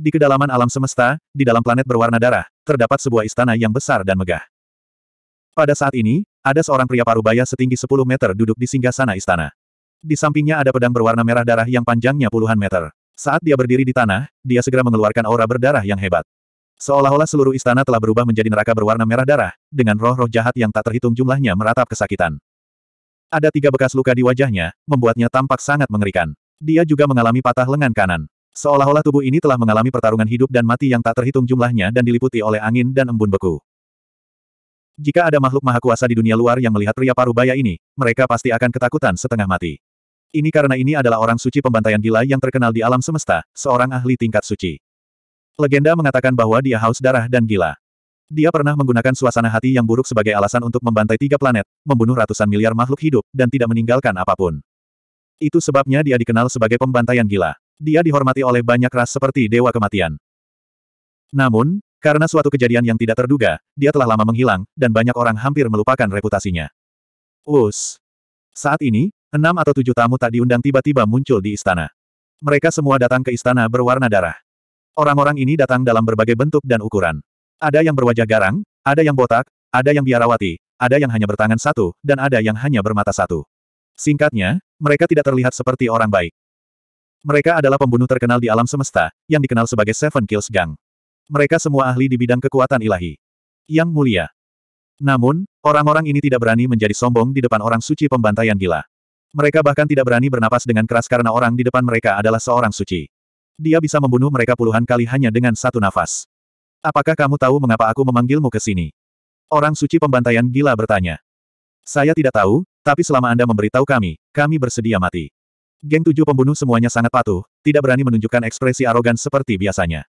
Di kedalaman alam semesta, di dalam planet berwarna darah, terdapat sebuah istana yang besar dan megah. Pada saat ini, ada seorang pria parubaya setinggi 10 meter duduk di singgah sana istana. Di sampingnya ada pedang berwarna merah darah yang panjangnya puluhan meter. Saat dia berdiri di tanah, dia segera mengeluarkan aura berdarah yang hebat. Seolah-olah seluruh istana telah berubah menjadi neraka berwarna merah darah, dengan roh-roh jahat yang tak terhitung jumlahnya meratap kesakitan. Ada tiga bekas luka di wajahnya, membuatnya tampak sangat mengerikan. Dia juga mengalami patah lengan kanan. Seolah-olah tubuh ini telah mengalami pertarungan hidup dan mati yang tak terhitung jumlahnya dan diliputi oleh angin dan embun beku. Jika ada makhluk maha kuasa di dunia luar yang melihat pria parubaya ini, mereka pasti akan ketakutan setengah mati. Ini karena ini adalah orang suci pembantaian gila yang terkenal di alam semesta, seorang ahli tingkat suci. Legenda mengatakan bahwa dia haus darah dan gila. Dia pernah menggunakan suasana hati yang buruk sebagai alasan untuk membantai tiga planet, membunuh ratusan miliar makhluk hidup, dan tidak meninggalkan apapun. Itu sebabnya dia dikenal sebagai pembantaian gila dia dihormati oleh banyak ras seperti Dewa Kematian. Namun, karena suatu kejadian yang tidak terduga, dia telah lama menghilang, dan banyak orang hampir melupakan reputasinya. Us. Saat ini, enam atau tujuh tamu tak diundang tiba-tiba muncul di istana. Mereka semua datang ke istana berwarna darah. Orang-orang ini datang dalam berbagai bentuk dan ukuran. Ada yang berwajah garang, ada yang botak, ada yang biarawati, ada yang hanya bertangan satu, dan ada yang hanya bermata satu. Singkatnya, mereka tidak terlihat seperti orang baik. Mereka adalah pembunuh terkenal di alam semesta, yang dikenal sebagai Seven Kills Gang. Mereka semua ahli di bidang kekuatan ilahi. Yang mulia. Namun, orang-orang ini tidak berani menjadi sombong di depan orang suci pembantaian gila. Mereka bahkan tidak berani bernapas dengan keras karena orang di depan mereka adalah seorang suci. Dia bisa membunuh mereka puluhan kali hanya dengan satu nafas. Apakah kamu tahu mengapa aku memanggilmu ke sini? Orang suci pembantaian gila bertanya. Saya tidak tahu, tapi selama Anda memberitahu kami, kami bersedia mati. Geng tujuh pembunuh semuanya sangat patuh, tidak berani menunjukkan ekspresi arogan seperti biasanya.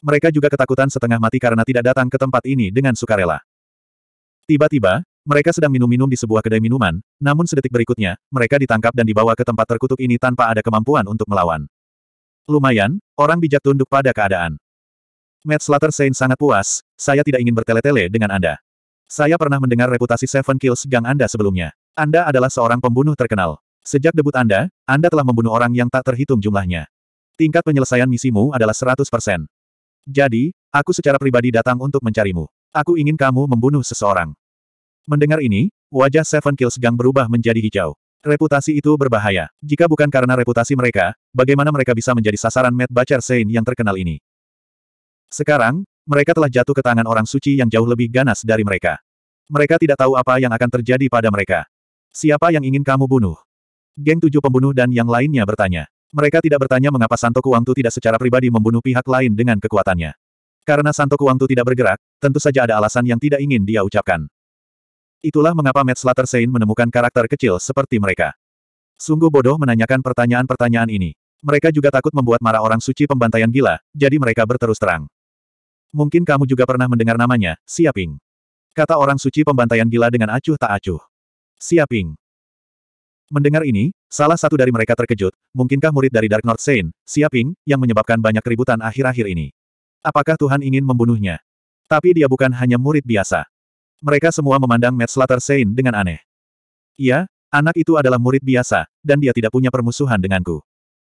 Mereka juga ketakutan setengah mati karena tidak datang ke tempat ini dengan sukarela. Tiba-tiba, mereka sedang minum-minum di sebuah kedai minuman, namun sedetik berikutnya, mereka ditangkap dan dibawa ke tempat terkutuk ini tanpa ada kemampuan untuk melawan. Lumayan, orang bijak tunduk pada keadaan. Matt Slater Saint sangat puas, saya tidak ingin bertele-tele dengan Anda. Saya pernah mendengar reputasi Seven Kills Gang Anda sebelumnya. Anda adalah seorang pembunuh terkenal. Sejak debut Anda, Anda telah membunuh orang yang tak terhitung jumlahnya. Tingkat penyelesaian misimu adalah 100%. Jadi, aku secara pribadi datang untuk mencarimu. Aku ingin kamu membunuh seseorang. Mendengar ini, wajah Seven Kills Gang berubah menjadi hijau. Reputasi itu berbahaya. Jika bukan karena reputasi mereka, bagaimana mereka bisa menjadi sasaran Matt Bacher Sein yang terkenal ini? Sekarang, mereka telah jatuh ke tangan orang suci yang jauh lebih ganas dari mereka. Mereka tidak tahu apa yang akan terjadi pada mereka. Siapa yang ingin kamu bunuh? Geng tujuh pembunuh dan yang lainnya bertanya. Mereka tidak bertanya mengapa Santoku Wangtu tidak secara pribadi membunuh pihak lain dengan kekuatannya. Karena Santoku Wangtu tidak bergerak, tentu saja ada alasan yang tidak ingin dia ucapkan. Itulah mengapa Matt Slater Sein menemukan karakter kecil seperti mereka. Sungguh bodoh menanyakan pertanyaan-pertanyaan ini. Mereka juga takut membuat marah orang suci pembantaian gila, jadi mereka berterus terang. Mungkin kamu juga pernah mendengar namanya, Siaping. Kata orang suci pembantaian gila dengan acuh tak acuh. Siaping. Mendengar ini, salah satu dari mereka terkejut, mungkinkah murid dari Dark North Saint, Siaping, yang menyebabkan banyak keributan akhir-akhir ini. Apakah Tuhan ingin membunuhnya? Tapi dia bukan hanya murid biasa. Mereka semua memandang Matt Slater Saint dengan aneh. Iya, anak itu adalah murid biasa, dan dia tidak punya permusuhan denganku.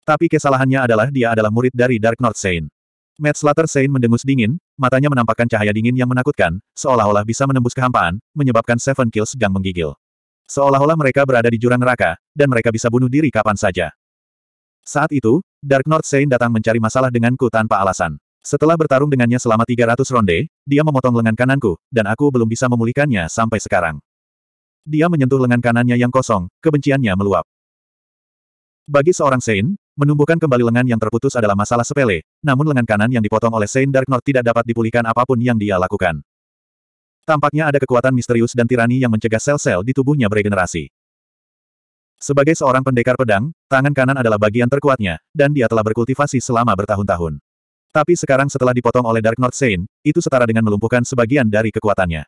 Tapi kesalahannya adalah dia adalah murid dari Dark North Saint. Matt Slater Saint mendengus dingin, matanya menampakkan cahaya dingin yang menakutkan, seolah-olah bisa menembus kehampaan, menyebabkan Seven Kills Gang menggigil. Seolah-olah mereka berada di jurang neraka, dan mereka bisa bunuh diri kapan saja. Saat itu, Dark North Sein datang mencari masalah denganku tanpa alasan. Setelah bertarung dengannya selama 300 ronde, dia memotong lengan kananku, dan aku belum bisa memulihkannya sampai sekarang. Dia menyentuh lengan kanannya yang kosong, kebenciannya meluap. Bagi seorang Sein, menumbuhkan kembali lengan yang terputus adalah masalah sepele, namun lengan kanan yang dipotong oleh Sein Dark North tidak dapat dipulihkan apapun yang dia lakukan. Tampaknya ada kekuatan misterius dan tirani yang mencegah sel-sel di tubuhnya beregenerasi. Sebagai seorang pendekar pedang, tangan kanan adalah bagian terkuatnya, dan dia telah berkultivasi selama bertahun-tahun. Tapi sekarang setelah dipotong oleh Dark North Saint, itu setara dengan melumpuhkan sebagian dari kekuatannya.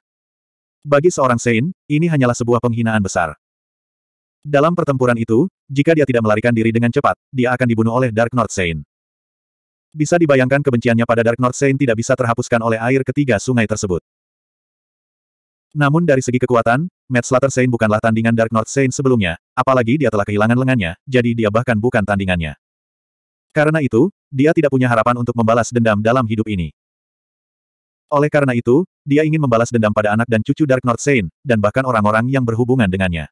Bagi seorang Saint, ini hanyalah sebuah penghinaan besar. Dalam pertempuran itu, jika dia tidak melarikan diri dengan cepat, dia akan dibunuh oleh Dark North Saint. Bisa dibayangkan kebenciannya pada Dark North Saint tidak bisa terhapuskan oleh air ketiga sungai tersebut. Namun dari segi kekuatan, Matt Slater Saint bukanlah tandingan Dark North Saint sebelumnya, apalagi dia telah kehilangan lengannya, jadi dia bahkan bukan tandingannya. Karena itu, dia tidak punya harapan untuk membalas dendam dalam hidup ini. Oleh karena itu, dia ingin membalas dendam pada anak dan cucu Dark North Saint, dan bahkan orang-orang yang berhubungan dengannya.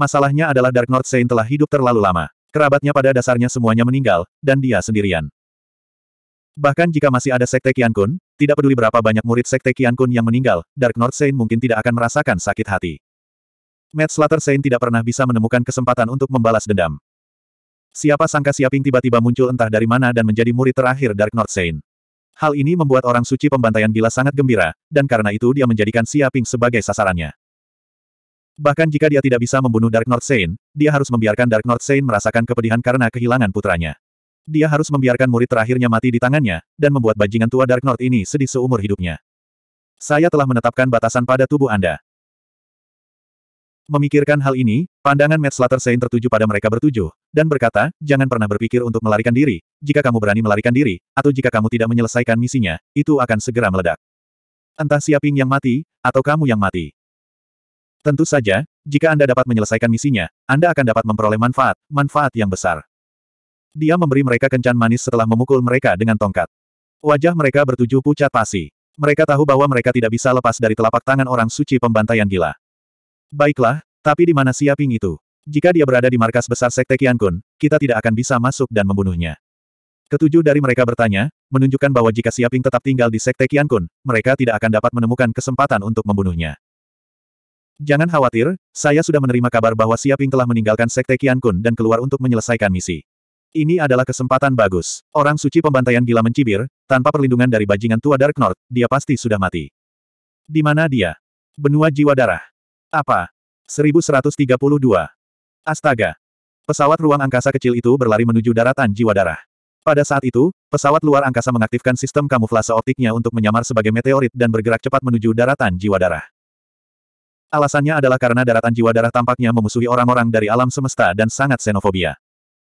Masalahnya adalah Dark North Saint telah hidup terlalu lama. Kerabatnya pada dasarnya semuanya meninggal, dan dia sendirian. Bahkan jika masih ada Sekte Kian Kun, tidak peduli berapa banyak murid Sekte Kian Kun yang meninggal, Dark North Saint mungkin tidak akan merasakan sakit hati. Matt Slater Saint tidak pernah bisa menemukan kesempatan untuk membalas dendam. Siapa sangka Siaping tiba-tiba muncul entah dari mana dan menjadi murid terakhir Dark North Saint. Hal ini membuat orang suci pembantaian gila sangat gembira, dan karena itu dia menjadikan Siaping sebagai sasarannya. Bahkan jika dia tidak bisa membunuh Dark North Saint, dia harus membiarkan Dark North Saint merasakan kepedihan karena kehilangan putranya. Dia harus membiarkan murid terakhirnya mati di tangannya, dan membuat bajingan tua Dark North ini sedih seumur hidupnya. Saya telah menetapkan batasan pada tubuh Anda. Memikirkan hal ini, pandangan Matt Slater Saint tertuju pada mereka bertujuh, dan berkata, jangan pernah berpikir untuk melarikan diri, jika kamu berani melarikan diri, atau jika kamu tidak menyelesaikan misinya, itu akan segera meledak. Entah siaping yang mati, atau kamu yang mati. Tentu saja, jika Anda dapat menyelesaikan misinya, Anda akan dapat memperoleh manfaat, manfaat yang besar. Dia memberi mereka kencan manis setelah memukul mereka dengan tongkat. Wajah mereka bertujuh pucat pasi. Mereka tahu bahwa mereka tidak bisa lepas dari telapak tangan orang suci pembantaian gila. Baiklah, tapi di mana Siaping itu? Jika dia berada di markas besar Sekte Kian Kun, kita tidak akan bisa masuk dan membunuhnya. Ketujuh dari mereka bertanya, menunjukkan bahwa jika Siaping tetap tinggal di Sekte Kian Kun, mereka tidak akan dapat menemukan kesempatan untuk membunuhnya. Jangan khawatir, saya sudah menerima kabar bahwa Siaping telah meninggalkan Sekte Kian Kun dan keluar untuk menyelesaikan misi. Ini adalah kesempatan bagus. Orang suci pembantaian gila mencibir, tanpa perlindungan dari bajingan tua Dark North, dia pasti sudah mati. Di mana dia? Benua jiwa darah. Apa? 1132. Astaga. Pesawat ruang angkasa kecil itu berlari menuju daratan jiwa darah. Pada saat itu, pesawat luar angkasa mengaktifkan sistem kamuflase optiknya untuk menyamar sebagai meteorit dan bergerak cepat menuju daratan jiwa darah. Alasannya adalah karena daratan jiwa darah tampaknya memusuhi orang-orang dari alam semesta dan sangat xenofobia.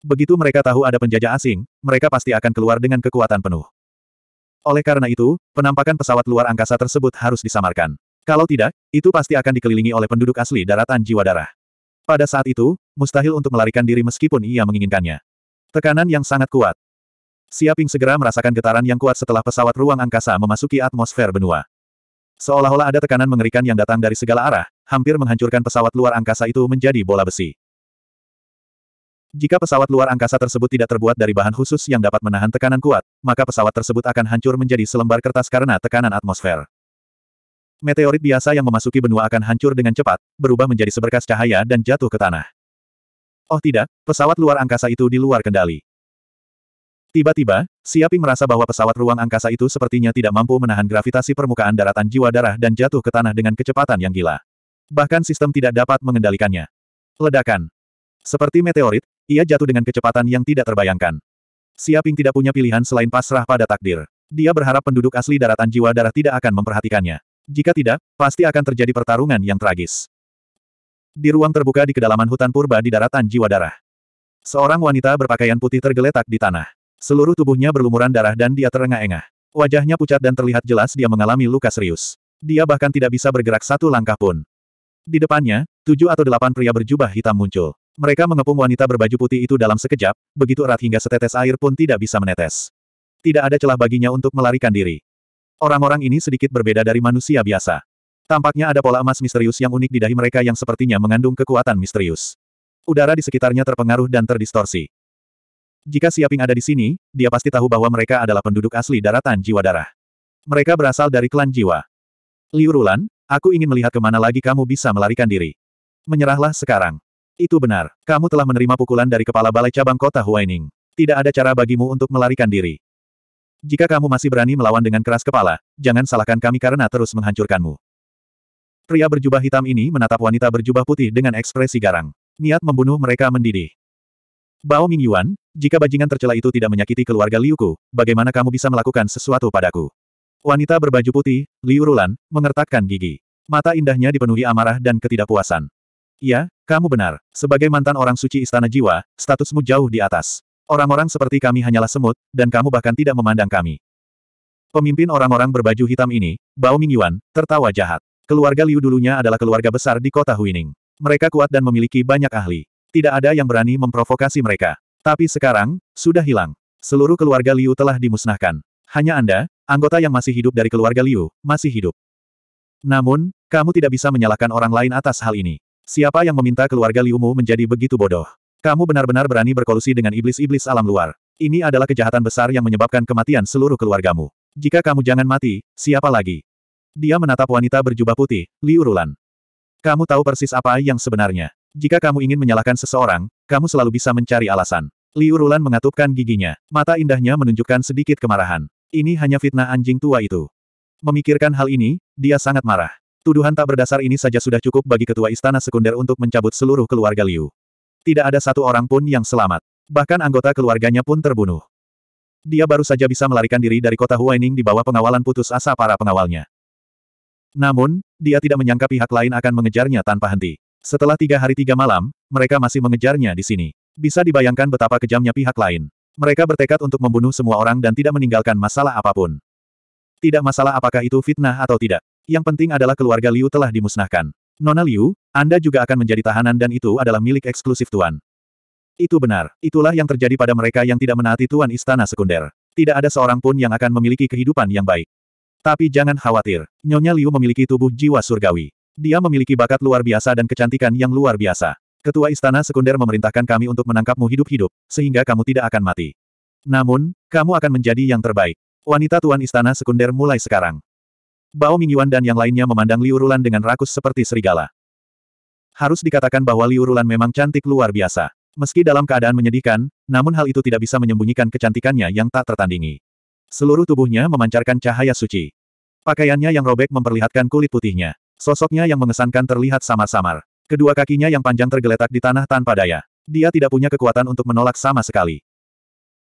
Begitu mereka tahu ada penjajah asing, mereka pasti akan keluar dengan kekuatan penuh. Oleh karena itu, penampakan pesawat luar angkasa tersebut harus disamarkan. Kalau tidak, itu pasti akan dikelilingi oleh penduduk asli daratan jiwa darah. Pada saat itu, mustahil untuk melarikan diri meskipun ia menginginkannya. Tekanan yang sangat kuat. Siaping segera merasakan getaran yang kuat setelah pesawat ruang angkasa memasuki atmosfer benua. Seolah-olah ada tekanan mengerikan yang datang dari segala arah, hampir menghancurkan pesawat luar angkasa itu menjadi bola besi. Jika pesawat luar angkasa tersebut tidak terbuat dari bahan khusus yang dapat menahan tekanan kuat, maka pesawat tersebut akan hancur menjadi selembar kertas karena tekanan atmosfer. Meteorit biasa yang memasuki benua akan hancur dengan cepat, berubah menjadi seberkas cahaya dan jatuh ke tanah. Oh tidak, pesawat luar angkasa itu di luar kendali. Tiba-tiba, Siaping merasa bahwa pesawat ruang angkasa itu sepertinya tidak mampu menahan gravitasi permukaan daratan jiwa darah dan jatuh ke tanah dengan kecepatan yang gila. Bahkan sistem tidak dapat mengendalikannya. Ledakan. Seperti meteorit, ia jatuh dengan kecepatan yang tidak terbayangkan. Siaping tidak punya pilihan selain pasrah pada takdir. Dia berharap penduduk asli daratan jiwa darah tidak akan memperhatikannya. Jika tidak, pasti akan terjadi pertarungan yang tragis. Di ruang terbuka di kedalaman hutan purba di daratan jiwa darah. Seorang wanita berpakaian putih tergeletak di tanah. Seluruh tubuhnya berlumuran darah dan dia terengah-engah. Wajahnya pucat dan terlihat jelas dia mengalami luka serius. Dia bahkan tidak bisa bergerak satu langkah pun. Di depannya, tujuh atau delapan pria berjubah hitam muncul. Mereka mengepung wanita berbaju putih itu dalam sekejap, begitu erat hingga setetes air pun tidak bisa menetes. Tidak ada celah baginya untuk melarikan diri. Orang-orang ini sedikit berbeda dari manusia biasa. Tampaknya ada pola emas misterius yang unik di dahi mereka yang sepertinya mengandung kekuatan misterius. Udara di sekitarnya terpengaruh dan terdistorsi. Jika Siaping ada di sini, dia pasti tahu bahwa mereka adalah penduduk asli daratan jiwa darah. Mereka berasal dari klan jiwa. Liurulan, aku ingin melihat kemana lagi kamu bisa melarikan diri. Menyerahlah sekarang. Itu benar. Kamu telah menerima pukulan dari kepala balai cabang kota Huaining. Tidak ada cara bagimu untuk melarikan diri. Jika kamu masih berani melawan dengan keras kepala, jangan salahkan kami karena terus menghancurkanmu. Pria berjubah hitam ini menatap wanita berjubah putih dengan ekspresi garang. Niat membunuh mereka mendidih. Bao Mingyuan, jika bajingan tercela itu tidak menyakiti keluarga Liuku, bagaimana kamu bisa melakukan sesuatu padaku? Wanita berbaju putih, Liu Rulan, mengertakkan gigi. Mata indahnya dipenuhi amarah dan ketidakpuasan. Ya, kamu benar. Sebagai mantan orang suci istana jiwa, statusmu jauh di atas. Orang-orang seperti kami hanyalah semut, dan kamu bahkan tidak memandang kami. Pemimpin orang-orang berbaju hitam ini, Bao Mingyuan, tertawa jahat. Keluarga Liu dulunya adalah keluarga besar di kota Huining. Mereka kuat dan memiliki banyak ahli. Tidak ada yang berani memprovokasi mereka. Tapi sekarang, sudah hilang. Seluruh keluarga Liu telah dimusnahkan. Hanya Anda, anggota yang masih hidup dari keluarga Liu, masih hidup. Namun, kamu tidak bisa menyalahkan orang lain atas hal ini. Siapa yang meminta keluarga Liumu menjadi begitu bodoh? Kamu benar-benar berani berkolusi dengan iblis-iblis alam luar. Ini adalah kejahatan besar yang menyebabkan kematian seluruh keluargamu. Jika kamu jangan mati, siapa lagi? Dia menatap wanita berjubah putih, Liu Rulan. Kamu tahu persis apa yang sebenarnya. Jika kamu ingin menyalahkan seseorang, kamu selalu bisa mencari alasan. Liu Rulan mengatupkan giginya. Mata indahnya menunjukkan sedikit kemarahan. Ini hanya fitnah anjing tua itu. Memikirkan hal ini, dia sangat marah. Tuduhan tak berdasar ini saja sudah cukup bagi ketua istana sekunder untuk mencabut seluruh keluarga Liu. Tidak ada satu orang pun yang selamat. Bahkan anggota keluarganya pun terbunuh. Dia baru saja bisa melarikan diri dari kota Huaining di bawah pengawalan putus asa para pengawalnya. Namun, dia tidak menyangka pihak lain akan mengejarnya tanpa henti. Setelah tiga hari tiga malam, mereka masih mengejarnya di sini. Bisa dibayangkan betapa kejamnya pihak lain. Mereka bertekad untuk membunuh semua orang dan tidak meninggalkan masalah apapun. Tidak masalah apakah itu fitnah atau tidak. Yang penting adalah keluarga Liu telah dimusnahkan. Nona Liu, Anda juga akan menjadi tahanan dan itu adalah milik eksklusif Tuan. Itu benar. Itulah yang terjadi pada mereka yang tidak menaati Tuan Istana Sekunder. Tidak ada seorang pun yang akan memiliki kehidupan yang baik. Tapi jangan khawatir. Nyonya Liu memiliki tubuh jiwa surgawi. Dia memiliki bakat luar biasa dan kecantikan yang luar biasa. Ketua Istana Sekunder memerintahkan kami untuk menangkapmu hidup-hidup, sehingga kamu tidak akan mati. Namun, kamu akan menjadi yang terbaik. Wanita Tuan Istana Sekunder mulai sekarang. Bao Mingyuan dan yang lainnya memandang Liu Rulan dengan rakus seperti serigala. Harus dikatakan bahwa Liu Rulan memang cantik luar biasa. Meski dalam keadaan menyedihkan, namun hal itu tidak bisa menyembunyikan kecantikannya yang tak tertandingi. Seluruh tubuhnya memancarkan cahaya suci. Pakaiannya yang robek memperlihatkan kulit putihnya. Sosoknya yang mengesankan terlihat samar-samar. Kedua kakinya yang panjang tergeletak di tanah tanpa daya. Dia tidak punya kekuatan untuk menolak sama sekali.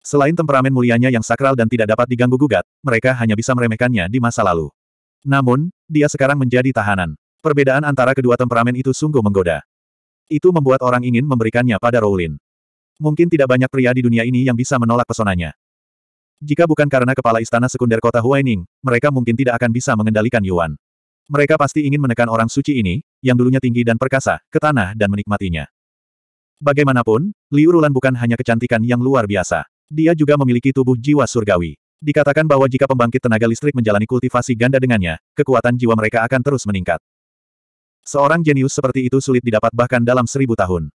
Selain temperamen mulianya yang sakral dan tidak dapat diganggu-gugat, mereka hanya bisa meremehkannya di masa lalu. Namun, dia sekarang menjadi tahanan. Perbedaan antara kedua temperamen itu sungguh menggoda. Itu membuat orang ingin memberikannya pada Rowlin. Mungkin tidak banyak pria di dunia ini yang bisa menolak pesonanya. Jika bukan karena kepala istana sekunder kota Huaining, mereka mungkin tidak akan bisa mengendalikan Yuan. Mereka pasti ingin menekan orang suci ini, yang dulunya tinggi dan perkasa, ke tanah dan menikmatinya. Bagaimanapun, Liu Rulan bukan hanya kecantikan yang luar biasa. Dia juga memiliki tubuh jiwa surgawi. Dikatakan bahwa jika pembangkit tenaga listrik menjalani kultivasi ganda dengannya, kekuatan jiwa mereka akan terus meningkat. Seorang jenius seperti itu sulit didapat bahkan dalam seribu tahun.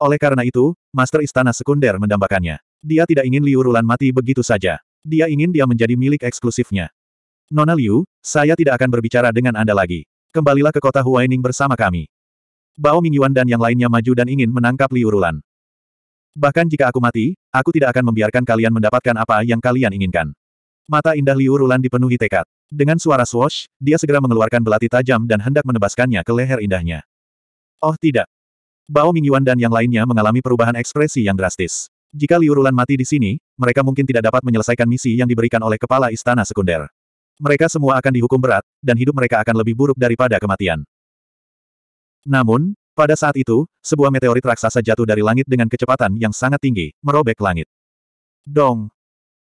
Oleh karena itu, Master Istana Sekunder mendambakannya. Dia tidak ingin Liu Rulan mati begitu saja. Dia ingin dia menjadi milik eksklusifnya. Nona Liu, saya tidak akan berbicara dengan Anda lagi. Kembalilah ke kota Huaining bersama kami. Bao Mingyuan dan yang lainnya maju dan ingin menangkap Liu Rulan. Bahkan jika aku mati, aku tidak akan membiarkan kalian mendapatkan apa yang kalian inginkan. Mata indah Liu Rulan dipenuhi tekad. Dengan suara swash, dia segera mengeluarkan belati tajam dan hendak menebaskannya ke leher indahnya. Oh tidak. Bao Mingyuan dan yang lainnya mengalami perubahan ekspresi yang drastis. Jika Liu Rulan mati di sini, mereka mungkin tidak dapat menyelesaikan misi yang diberikan oleh kepala istana sekunder. Mereka semua akan dihukum berat, dan hidup mereka akan lebih buruk daripada kematian. Namun, pada saat itu, sebuah meteorit raksasa jatuh dari langit dengan kecepatan yang sangat tinggi, merobek langit. Dong!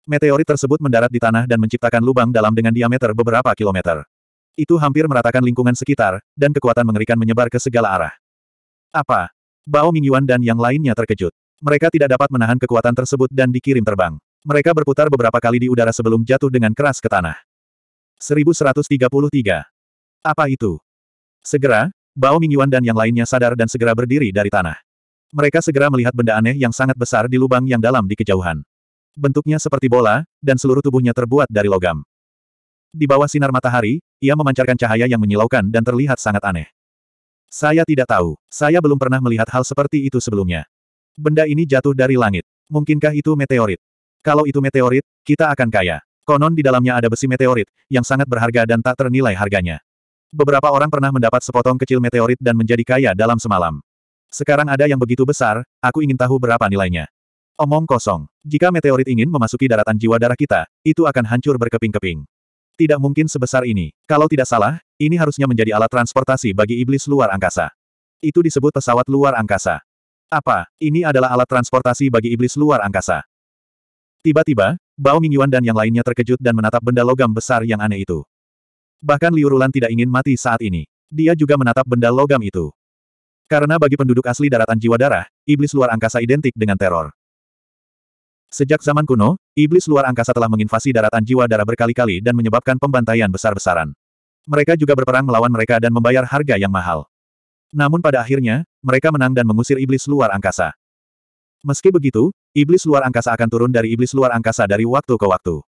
Meteorit tersebut mendarat di tanah dan menciptakan lubang dalam dengan diameter beberapa kilometer. Itu hampir meratakan lingkungan sekitar, dan kekuatan mengerikan menyebar ke segala arah. Apa? Bao Mingyuan dan yang lainnya terkejut. Mereka tidak dapat menahan kekuatan tersebut dan dikirim terbang. Mereka berputar beberapa kali di udara sebelum jatuh dengan keras ke tanah. 1133. Apa itu? Segera, Bao Mingyuan dan yang lainnya sadar dan segera berdiri dari tanah. Mereka segera melihat benda aneh yang sangat besar di lubang yang dalam di kejauhan. Bentuknya seperti bola, dan seluruh tubuhnya terbuat dari logam. Di bawah sinar matahari, ia memancarkan cahaya yang menyilaukan dan terlihat sangat aneh. Saya tidak tahu, saya belum pernah melihat hal seperti itu sebelumnya. Benda ini jatuh dari langit. Mungkinkah itu meteorit? Kalau itu meteorit, kita akan kaya. Konon di dalamnya ada besi meteorit, yang sangat berharga dan tak ternilai harganya. Beberapa orang pernah mendapat sepotong kecil meteorit dan menjadi kaya dalam semalam. Sekarang ada yang begitu besar, aku ingin tahu berapa nilainya. Omong kosong. Jika meteorit ingin memasuki daratan jiwa darah kita, itu akan hancur berkeping-keping. Tidak mungkin sebesar ini. Kalau tidak salah, ini harusnya menjadi alat transportasi bagi iblis luar angkasa. Itu disebut pesawat luar angkasa. Apa? Ini adalah alat transportasi bagi iblis luar angkasa. Tiba-tiba, Bao Mingyuan dan yang lainnya terkejut dan menatap benda logam besar yang aneh itu. Bahkan Liu Rulan tidak ingin mati saat ini. Dia juga menatap benda logam itu. Karena bagi penduduk asli daratan jiwa darah, iblis luar angkasa identik dengan teror. Sejak zaman kuno, iblis luar angkasa telah menginvasi daratan jiwa darah berkali-kali dan menyebabkan pembantaian besar-besaran. Mereka juga berperang melawan mereka dan membayar harga yang mahal. Namun pada akhirnya, mereka menang dan mengusir iblis luar angkasa. Meski begitu, iblis luar angkasa akan turun dari iblis luar angkasa dari waktu ke waktu.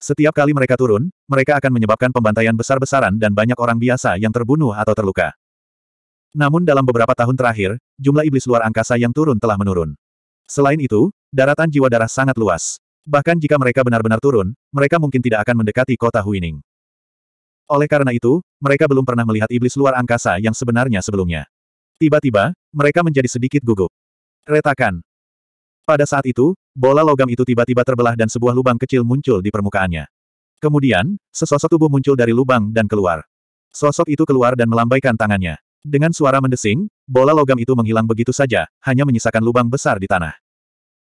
Setiap kali mereka turun, mereka akan menyebabkan pembantaian besar-besaran dan banyak orang biasa yang terbunuh atau terluka. Namun dalam beberapa tahun terakhir, jumlah iblis luar angkasa yang turun telah menurun. Selain itu, daratan jiwa darah sangat luas. Bahkan jika mereka benar-benar turun, mereka mungkin tidak akan mendekati kota Huining. Oleh karena itu, mereka belum pernah melihat iblis luar angkasa yang sebenarnya sebelumnya. Tiba-tiba, mereka menjadi sedikit gugup. Retakan, pada saat itu, bola logam itu tiba-tiba terbelah dan sebuah lubang kecil muncul di permukaannya. Kemudian, sesosok tubuh muncul dari lubang dan keluar. Sosok itu keluar dan melambaikan tangannya. Dengan suara mendesing, bola logam itu menghilang begitu saja, hanya menyisakan lubang besar di tanah.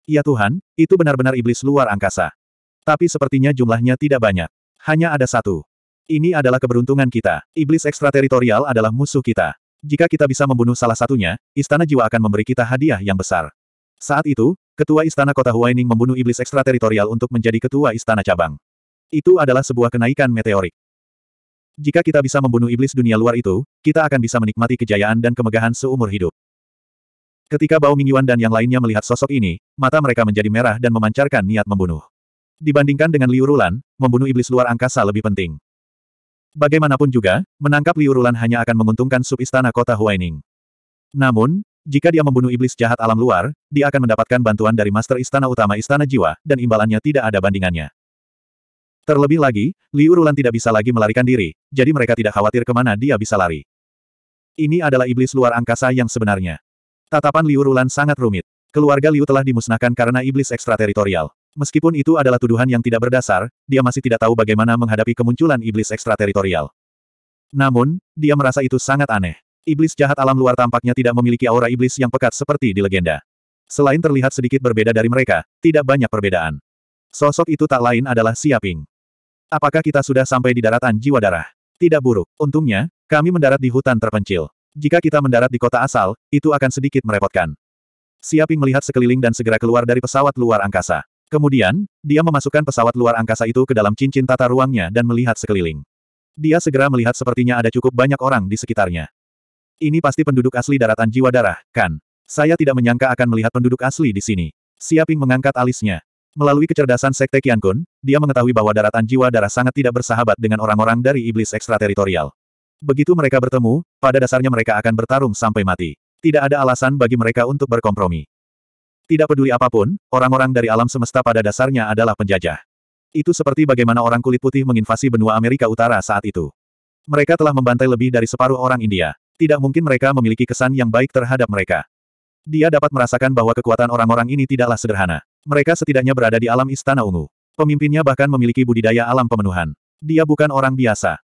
Ya Tuhan, itu benar-benar iblis luar angkasa. Tapi sepertinya jumlahnya tidak banyak. Hanya ada satu. Ini adalah keberuntungan kita. Iblis ekstrateritorial adalah musuh kita. Jika kita bisa membunuh salah satunya, Istana Jiwa akan memberi kita hadiah yang besar. Saat itu, Ketua Istana Kota Huaining membunuh iblis ekstrateritorial untuk menjadi ketua istana cabang. Itu adalah sebuah kenaikan meteorik. Jika kita bisa membunuh iblis dunia luar itu, kita akan bisa menikmati kejayaan dan kemegahan seumur hidup. Ketika Bao Mingyuan dan yang lainnya melihat sosok ini, mata mereka menjadi merah dan memancarkan niat membunuh. Dibandingkan dengan Liu Rulan, membunuh iblis luar angkasa lebih penting. Bagaimanapun juga, menangkap Liu Rulan hanya akan menguntungkan sub istana kota Huaining. Namun, jika dia membunuh iblis jahat alam luar, dia akan mendapatkan bantuan dari Master Istana Utama Istana Jiwa, dan imbalannya tidak ada bandingannya. Terlebih lagi, Liu Rulan tidak bisa lagi melarikan diri, jadi mereka tidak khawatir kemana dia bisa lari. Ini adalah iblis luar angkasa yang sebenarnya. Tatapan Liu Rulan sangat rumit. Keluarga Liu telah dimusnahkan karena iblis ekstrateritorial. Meskipun itu adalah tuduhan yang tidak berdasar, dia masih tidak tahu bagaimana menghadapi kemunculan iblis ekstrateritorial. Namun, dia merasa itu sangat aneh. Iblis jahat alam luar tampaknya tidak memiliki aura iblis yang pekat seperti di legenda. Selain terlihat sedikit berbeda dari mereka, tidak banyak perbedaan. Sosok itu tak lain adalah Siaping. Apakah kita sudah sampai di daratan jiwa darah? Tidak buruk. Untungnya, kami mendarat di hutan terpencil. Jika kita mendarat di kota asal, itu akan sedikit merepotkan. Siaping melihat sekeliling dan segera keluar dari pesawat luar angkasa. Kemudian, dia memasukkan pesawat luar angkasa itu ke dalam cincin tata ruangnya dan melihat sekeliling. Dia segera melihat sepertinya ada cukup banyak orang di sekitarnya. Ini pasti penduduk asli daratan jiwa darah, kan? Saya tidak menyangka akan melihat penduduk asli di sini. Siaping mengangkat alisnya. Melalui kecerdasan Sekte Kian Kun, dia mengetahui bahwa daratan jiwa darah sangat tidak bersahabat dengan orang-orang dari iblis ekstrateritorial. Begitu mereka bertemu, pada dasarnya mereka akan bertarung sampai mati. Tidak ada alasan bagi mereka untuk berkompromi. Tidak peduli apapun, orang-orang dari alam semesta pada dasarnya adalah penjajah. Itu seperti bagaimana orang kulit putih menginvasi benua Amerika Utara saat itu. Mereka telah membantai lebih dari separuh orang India. Tidak mungkin mereka memiliki kesan yang baik terhadap mereka. Dia dapat merasakan bahwa kekuatan orang-orang ini tidaklah sederhana. Mereka setidaknya berada di alam Istana Ungu. Pemimpinnya bahkan memiliki budidaya alam pemenuhan. Dia bukan orang biasa.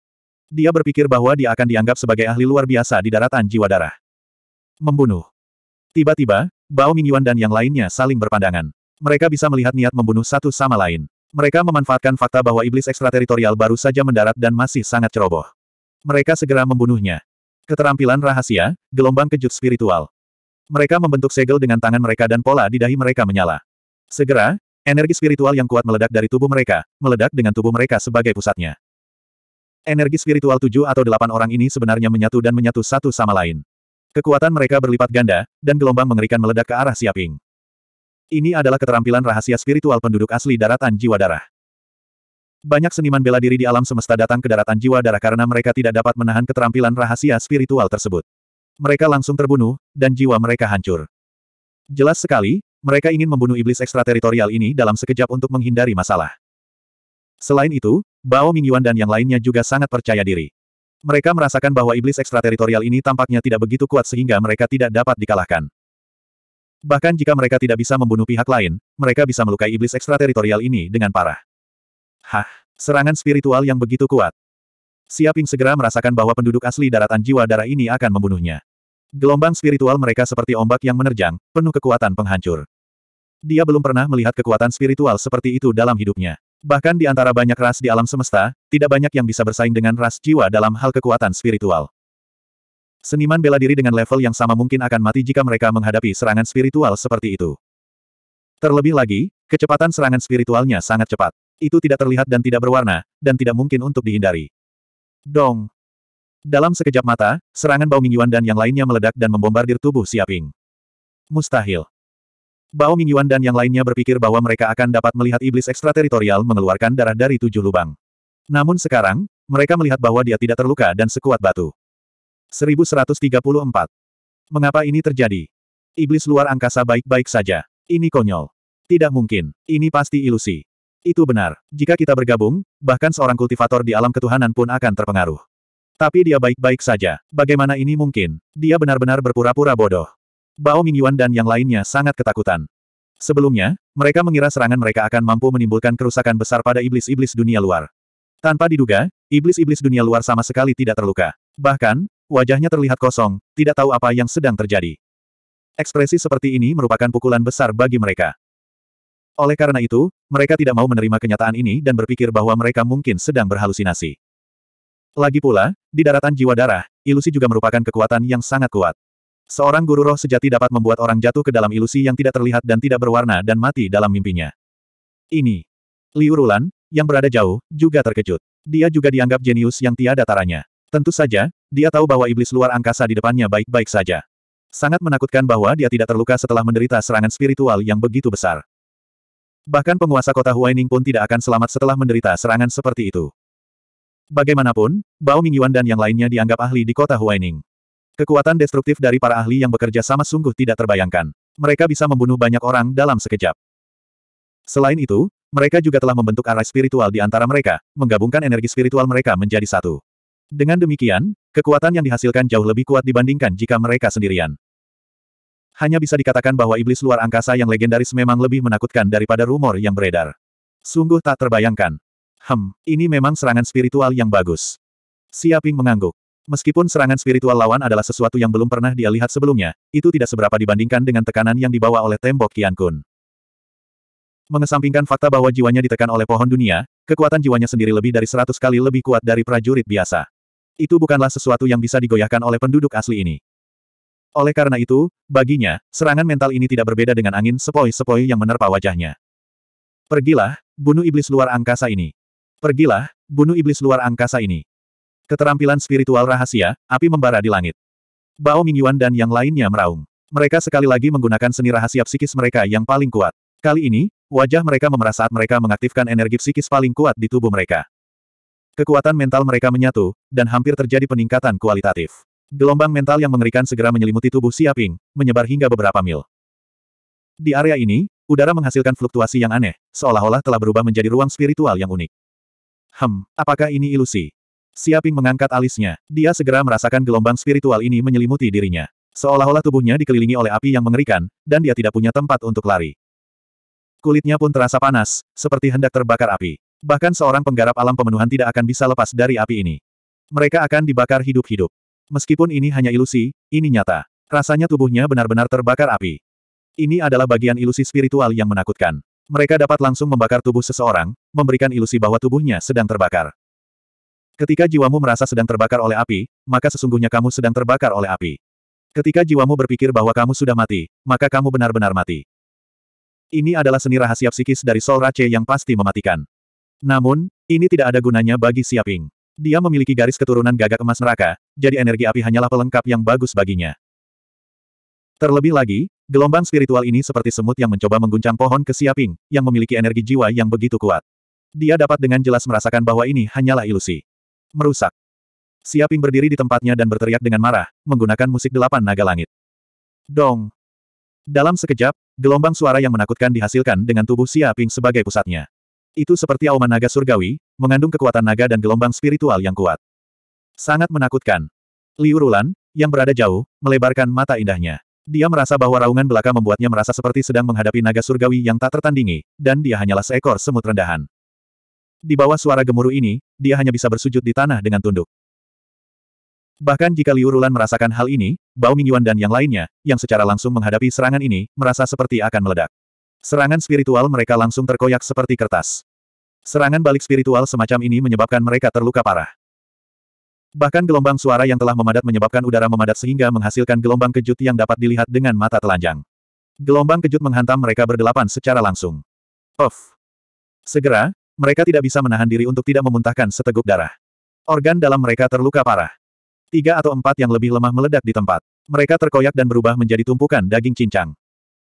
Dia berpikir bahwa dia akan dianggap sebagai ahli luar biasa di daratan jiwa darah. Membunuh. Tiba-tiba, Bao Mingyuan dan yang lainnya saling berpandangan. Mereka bisa melihat niat membunuh satu sama lain. Mereka memanfaatkan fakta bahwa iblis ekstrateritorial baru saja mendarat dan masih sangat ceroboh. Mereka segera membunuhnya. Keterampilan rahasia, gelombang kejut spiritual. Mereka membentuk segel dengan tangan mereka dan pola di dahi mereka menyala. Segera, energi spiritual yang kuat meledak dari tubuh mereka, meledak dengan tubuh mereka sebagai pusatnya. Energi spiritual tujuh atau delapan orang ini sebenarnya menyatu dan menyatu satu sama lain. Kekuatan mereka berlipat ganda, dan gelombang mengerikan meledak ke arah Siaping. Ini adalah keterampilan rahasia spiritual penduduk asli daratan jiwa darah. Banyak seniman bela diri di alam semesta datang ke daratan jiwa darah karena mereka tidak dapat menahan keterampilan rahasia spiritual tersebut. Mereka langsung terbunuh, dan jiwa mereka hancur. Jelas sekali, mereka ingin membunuh iblis ekstrateritorial ini dalam sekejap untuk menghindari masalah. Selain itu, Bao Mingyuan dan yang lainnya juga sangat percaya diri. Mereka merasakan bahwa iblis ekstrateritorial ini tampaknya tidak begitu kuat sehingga mereka tidak dapat dikalahkan. Bahkan jika mereka tidak bisa membunuh pihak lain, mereka bisa melukai iblis ekstrateritorial ini dengan parah. Hah, serangan spiritual yang begitu kuat. Siaping segera merasakan bahwa penduduk asli daratan jiwa darah ini akan membunuhnya. Gelombang spiritual mereka seperti ombak yang menerjang, penuh kekuatan penghancur. Dia belum pernah melihat kekuatan spiritual seperti itu dalam hidupnya. Bahkan di antara banyak ras di alam semesta, tidak banyak yang bisa bersaing dengan ras jiwa dalam hal kekuatan spiritual. Seniman bela diri dengan level yang sama mungkin akan mati jika mereka menghadapi serangan spiritual seperti itu. Terlebih lagi, kecepatan serangan spiritualnya sangat cepat. Itu tidak terlihat dan tidak berwarna, dan tidak mungkin untuk dihindari. Dong! Dalam sekejap mata, serangan Bao Mingyuan dan yang lainnya meledak dan membombardir tubuh Siaping. Mustahil. Bao Mingyuan dan yang lainnya berpikir bahwa mereka akan dapat melihat iblis ekstrateritorial mengeluarkan darah dari tujuh lubang. Namun sekarang, mereka melihat bahwa dia tidak terluka dan sekuat batu. 1134. Mengapa ini terjadi? Iblis luar angkasa baik-baik saja. Ini konyol. Tidak mungkin. Ini pasti ilusi. Itu benar. Jika kita bergabung, bahkan seorang kultivator di alam ketuhanan pun akan terpengaruh. Tapi dia baik-baik saja. Bagaimana ini mungkin? Dia benar-benar berpura-pura bodoh. Bao Mingyuan dan yang lainnya sangat ketakutan. Sebelumnya, mereka mengira serangan mereka akan mampu menimbulkan kerusakan besar pada iblis-iblis dunia luar. Tanpa diduga, iblis-iblis dunia luar sama sekali tidak terluka. Bahkan, wajahnya terlihat kosong, tidak tahu apa yang sedang terjadi. Ekspresi seperti ini merupakan pukulan besar bagi mereka. Oleh karena itu, mereka tidak mau menerima kenyataan ini dan berpikir bahwa mereka mungkin sedang berhalusinasi. Lagi pula, di daratan jiwa darah, ilusi juga merupakan kekuatan yang sangat kuat. Seorang guru roh sejati dapat membuat orang jatuh ke dalam ilusi yang tidak terlihat dan tidak berwarna dan mati dalam mimpinya. Ini. Liu Rulan, yang berada jauh, juga terkejut. Dia juga dianggap jenius yang tiada taranya. Tentu saja, dia tahu bahwa iblis luar angkasa di depannya baik-baik saja. Sangat menakutkan bahwa dia tidak terluka setelah menderita serangan spiritual yang begitu besar. Bahkan penguasa kota Huaining pun tidak akan selamat setelah menderita serangan seperti itu. Bagaimanapun, Bao Mingyuan dan yang lainnya dianggap ahli di kota Huaining. Kekuatan destruktif dari para ahli yang bekerja sama sungguh tidak terbayangkan. Mereka bisa membunuh banyak orang dalam sekejap. Selain itu, mereka juga telah membentuk arah spiritual di antara mereka, menggabungkan energi spiritual mereka menjadi satu. Dengan demikian, kekuatan yang dihasilkan jauh lebih kuat dibandingkan jika mereka sendirian. Hanya bisa dikatakan bahwa iblis luar angkasa yang legendaris memang lebih menakutkan daripada rumor yang beredar. Sungguh tak terbayangkan. Hem, ini memang serangan spiritual yang bagus. Siaping mengangguk. Meskipun serangan spiritual lawan adalah sesuatu yang belum pernah dia lihat sebelumnya, itu tidak seberapa dibandingkan dengan tekanan yang dibawa oleh tembok Kian Kun. Mengesampingkan fakta bahwa jiwanya ditekan oleh pohon dunia, kekuatan jiwanya sendiri lebih dari seratus kali lebih kuat dari prajurit biasa. Itu bukanlah sesuatu yang bisa digoyahkan oleh penduduk asli ini. Oleh karena itu, baginya, serangan mental ini tidak berbeda dengan angin sepoi-sepoi yang menerpa wajahnya. Pergilah, bunuh iblis luar angkasa ini. Pergilah, bunuh iblis luar angkasa ini. Keterampilan spiritual rahasia, api membara di langit. Bao Mingyuan dan yang lainnya meraung. Mereka sekali lagi menggunakan seni rahasia psikis mereka yang paling kuat. Kali ini, wajah mereka memerah saat mereka mengaktifkan energi psikis paling kuat di tubuh mereka. Kekuatan mental mereka menyatu, dan hampir terjadi peningkatan kualitatif. Gelombang mental yang mengerikan segera menyelimuti tubuh Siaping, menyebar hingga beberapa mil. Di area ini, udara menghasilkan fluktuasi yang aneh, seolah-olah telah berubah menjadi ruang spiritual yang unik. Hem, apakah ini ilusi? Siaping mengangkat alisnya. Dia segera merasakan gelombang spiritual ini menyelimuti dirinya. Seolah-olah tubuhnya dikelilingi oleh api yang mengerikan, dan dia tidak punya tempat untuk lari. Kulitnya pun terasa panas, seperti hendak terbakar api. Bahkan seorang penggarap alam pemenuhan tidak akan bisa lepas dari api ini. Mereka akan dibakar hidup-hidup. Meskipun ini hanya ilusi, ini nyata. Rasanya tubuhnya benar-benar terbakar api. Ini adalah bagian ilusi spiritual yang menakutkan. Mereka dapat langsung membakar tubuh seseorang, memberikan ilusi bahwa tubuhnya sedang terbakar. Ketika jiwamu merasa sedang terbakar oleh api, maka sesungguhnya kamu sedang terbakar oleh api. Ketika jiwamu berpikir bahwa kamu sudah mati, maka kamu benar-benar mati. Ini adalah seni rahasia psikis dari Sol Rache yang pasti mematikan. Namun, ini tidak ada gunanya bagi Siaping. Dia memiliki garis keturunan gagak emas neraka, jadi energi api hanyalah pelengkap yang bagus baginya. Terlebih lagi, gelombang spiritual ini seperti semut yang mencoba mengguncang pohon kesiaping, yang memiliki energi jiwa yang begitu kuat. Dia dapat dengan jelas merasakan bahwa ini hanyalah ilusi. Merusak. Siaping berdiri di tempatnya dan berteriak dengan marah, menggunakan musik delapan naga langit. Dong. Dalam sekejap, gelombang suara yang menakutkan dihasilkan dengan tubuh Siaping sebagai pusatnya. Itu seperti auman naga surgawi, mengandung kekuatan naga dan gelombang spiritual yang kuat. Sangat menakutkan. Liu Rulan, yang berada jauh, melebarkan mata indahnya. Dia merasa bahwa raungan belaka membuatnya merasa seperti sedang menghadapi naga surgawi yang tak tertandingi, dan dia hanyalah seekor semut rendahan. Di bawah suara gemuruh ini, dia hanya bisa bersujud di tanah dengan tunduk. Bahkan jika Liu Rulan merasakan hal ini, Bao Mingyuan dan yang lainnya, yang secara langsung menghadapi serangan ini, merasa seperti akan meledak. Serangan spiritual mereka langsung terkoyak seperti kertas. Serangan balik spiritual semacam ini menyebabkan mereka terluka parah. Bahkan gelombang suara yang telah memadat menyebabkan udara memadat sehingga menghasilkan gelombang kejut yang dapat dilihat dengan mata telanjang. Gelombang kejut menghantam mereka berdelapan secara langsung. Of! Segera, mereka tidak bisa menahan diri untuk tidak memuntahkan seteguk darah. Organ dalam mereka terluka parah. Tiga atau empat yang lebih lemah meledak di tempat. Mereka terkoyak dan berubah menjadi tumpukan daging cincang.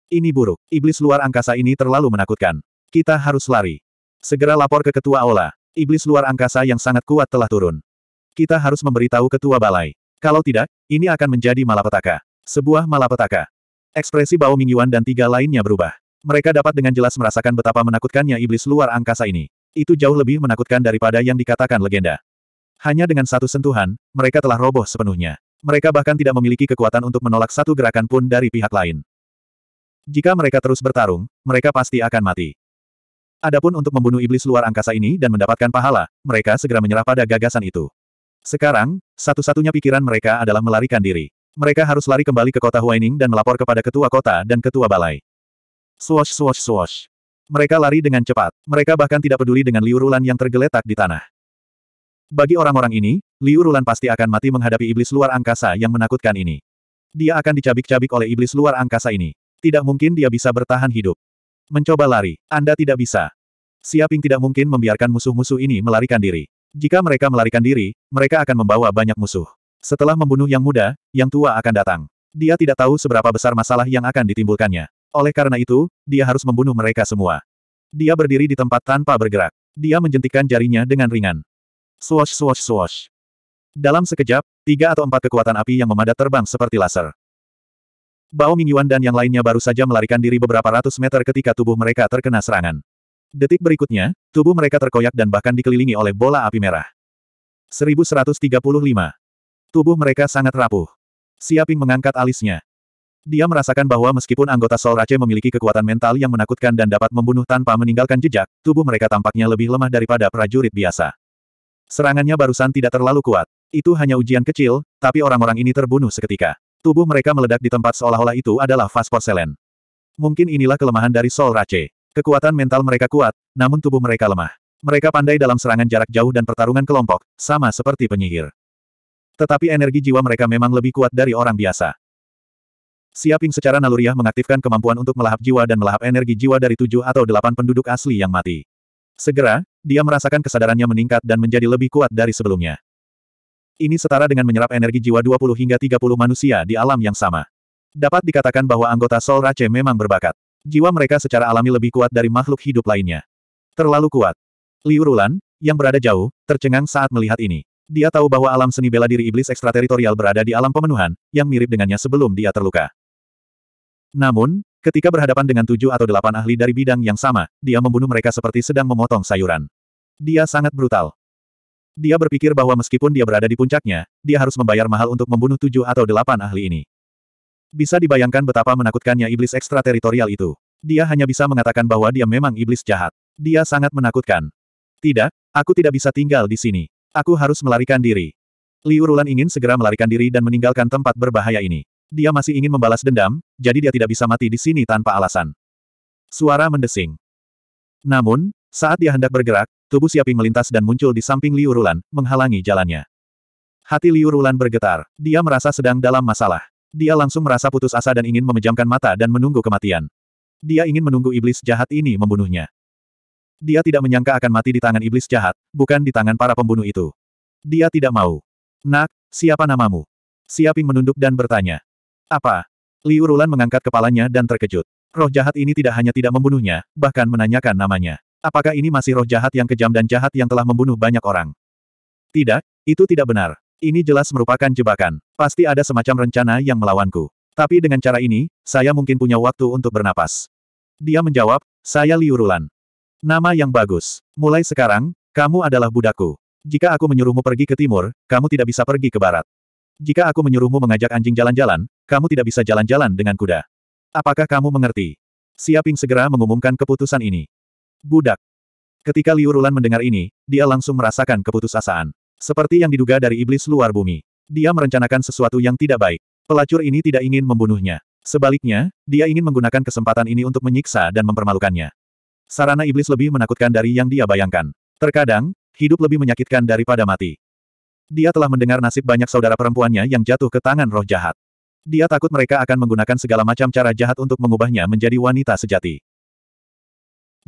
Ini buruk. Iblis luar angkasa ini terlalu menakutkan. Kita harus lari. Segera lapor ke Ketua Aula. Iblis luar angkasa yang sangat kuat telah turun. Kita harus memberitahu ketua balai. Kalau tidak, ini akan menjadi malapetaka. Sebuah malapetaka. Ekspresi Bao Mingyuan dan tiga lainnya berubah. Mereka dapat dengan jelas merasakan betapa menakutkannya iblis luar angkasa ini. Itu jauh lebih menakutkan daripada yang dikatakan legenda. Hanya dengan satu sentuhan, mereka telah roboh sepenuhnya. Mereka bahkan tidak memiliki kekuatan untuk menolak satu gerakan pun dari pihak lain. Jika mereka terus bertarung, mereka pasti akan mati. Adapun untuk membunuh iblis luar angkasa ini dan mendapatkan pahala, mereka segera menyerah pada gagasan itu. Sekarang, satu-satunya pikiran mereka adalah melarikan diri. Mereka harus lari kembali ke kota Huaining dan melapor kepada ketua kota dan ketua balai. Swash swash swash. Mereka lari dengan cepat. Mereka bahkan tidak peduli dengan Liu Rulan yang tergeletak di tanah. Bagi orang-orang ini, Liu Rulan pasti akan mati menghadapi iblis luar angkasa yang menakutkan ini. Dia akan dicabik-cabik oleh iblis luar angkasa ini. Tidak mungkin dia bisa bertahan hidup. Mencoba lari, Anda tidak bisa. Siaping tidak mungkin membiarkan musuh-musuh ini melarikan diri. Jika mereka melarikan diri, mereka akan membawa banyak musuh. Setelah membunuh yang muda, yang tua akan datang. Dia tidak tahu seberapa besar masalah yang akan ditimbulkannya. Oleh karena itu, dia harus membunuh mereka semua. Dia berdiri di tempat tanpa bergerak. Dia menjentikkan jarinya dengan ringan. Swash swash swash. Dalam sekejap, tiga atau empat kekuatan api yang memadat terbang seperti laser. Bao Mingyuan dan yang lainnya baru saja melarikan diri beberapa ratus meter ketika tubuh mereka terkena serangan. Detik berikutnya, tubuh mereka terkoyak dan bahkan dikelilingi oleh bola api merah. 1135. Tubuh mereka sangat rapuh. Siaping mengangkat alisnya. Dia merasakan bahwa meskipun anggota Sol Rache memiliki kekuatan mental yang menakutkan dan dapat membunuh tanpa meninggalkan jejak, tubuh mereka tampaknya lebih lemah daripada prajurit biasa. Serangannya barusan tidak terlalu kuat. Itu hanya ujian kecil, tapi orang-orang ini terbunuh seketika. Tubuh mereka meledak di tempat seolah-olah itu adalah vas porselen. Mungkin inilah kelemahan dari Sol Rache. Kekuatan mental mereka kuat, namun tubuh mereka lemah. Mereka pandai dalam serangan jarak jauh dan pertarungan kelompok, sama seperti penyihir. Tetapi energi jiwa mereka memang lebih kuat dari orang biasa. Siaping secara naluriah mengaktifkan kemampuan untuk melahap jiwa dan melahap energi jiwa dari tujuh atau delapan penduduk asli yang mati. Segera, dia merasakan kesadarannya meningkat dan menjadi lebih kuat dari sebelumnya. Ini setara dengan menyerap energi jiwa 20 hingga 30 manusia di alam yang sama. Dapat dikatakan bahwa anggota Sol Rache memang berbakat. Jiwa mereka secara alami lebih kuat dari makhluk hidup lainnya. Terlalu kuat. Liu Rulan, yang berada jauh, tercengang saat melihat ini. Dia tahu bahwa alam seni bela diri iblis ekstrateritorial berada di alam pemenuhan, yang mirip dengannya sebelum dia terluka. Namun, ketika berhadapan dengan tujuh atau delapan ahli dari bidang yang sama, dia membunuh mereka seperti sedang memotong sayuran. Dia sangat brutal. Dia berpikir bahwa meskipun dia berada di puncaknya, dia harus membayar mahal untuk membunuh tujuh atau delapan ahli ini. Bisa dibayangkan betapa menakutkannya iblis ekstrateritorial itu. Dia hanya bisa mengatakan bahwa dia memang iblis jahat. Dia sangat menakutkan. Tidak, aku tidak bisa tinggal di sini. Aku harus melarikan diri. Liu Rulan ingin segera melarikan diri dan meninggalkan tempat berbahaya ini. Dia masih ingin membalas dendam, jadi dia tidak bisa mati di sini tanpa alasan. Suara mendesing. Namun, saat dia hendak bergerak, tubuh Siaping melintas dan muncul di samping Liu Rulan, menghalangi jalannya. Hati Liu Rulan bergetar. Dia merasa sedang dalam masalah. Dia langsung merasa putus asa dan ingin memejamkan mata dan menunggu kematian. Dia ingin menunggu iblis jahat ini membunuhnya. Dia tidak menyangka akan mati di tangan iblis jahat, bukan di tangan para pembunuh itu. Dia tidak mau. Nak, siapa namamu? Siaping menunduk dan bertanya. Apa? Liu Rulan mengangkat kepalanya dan terkejut. Roh jahat ini tidak hanya tidak membunuhnya, bahkan menanyakan namanya. Apakah ini masih roh jahat yang kejam dan jahat yang telah membunuh banyak orang? Tidak, itu tidak benar. Ini jelas merupakan jebakan. Pasti ada semacam rencana yang melawanku. Tapi dengan cara ini, saya mungkin punya waktu untuk bernapas. Dia menjawab, saya Liu Rulan. Nama yang bagus. Mulai sekarang, kamu adalah budakku. Jika aku menyuruhmu pergi ke timur, kamu tidak bisa pergi ke barat. Jika aku menyuruhmu mengajak anjing jalan-jalan, kamu tidak bisa jalan-jalan dengan kuda. Apakah kamu mengerti? Siaping segera mengumumkan keputusan ini. Budak. Ketika Liu Rulan mendengar ini, dia langsung merasakan keputusasaan. Seperti yang diduga dari iblis luar bumi. Dia merencanakan sesuatu yang tidak baik. Pelacur ini tidak ingin membunuhnya. Sebaliknya, dia ingin menggunakan kesempatan ini untuk menyiksa dan mempermalukannya. Sarana iblis lebih menakutkan dari yang dia bayangkan. Terkadang, hidup lebih menyakitkan daripada mati. Dia telah mendengar nasib banyak saudara perempuannya yang jatuh ke tangan roh jahat. Dia takut mereka akan menggunakan segala macam cara jahat untuk mengubahnya menjadi wanita sejati.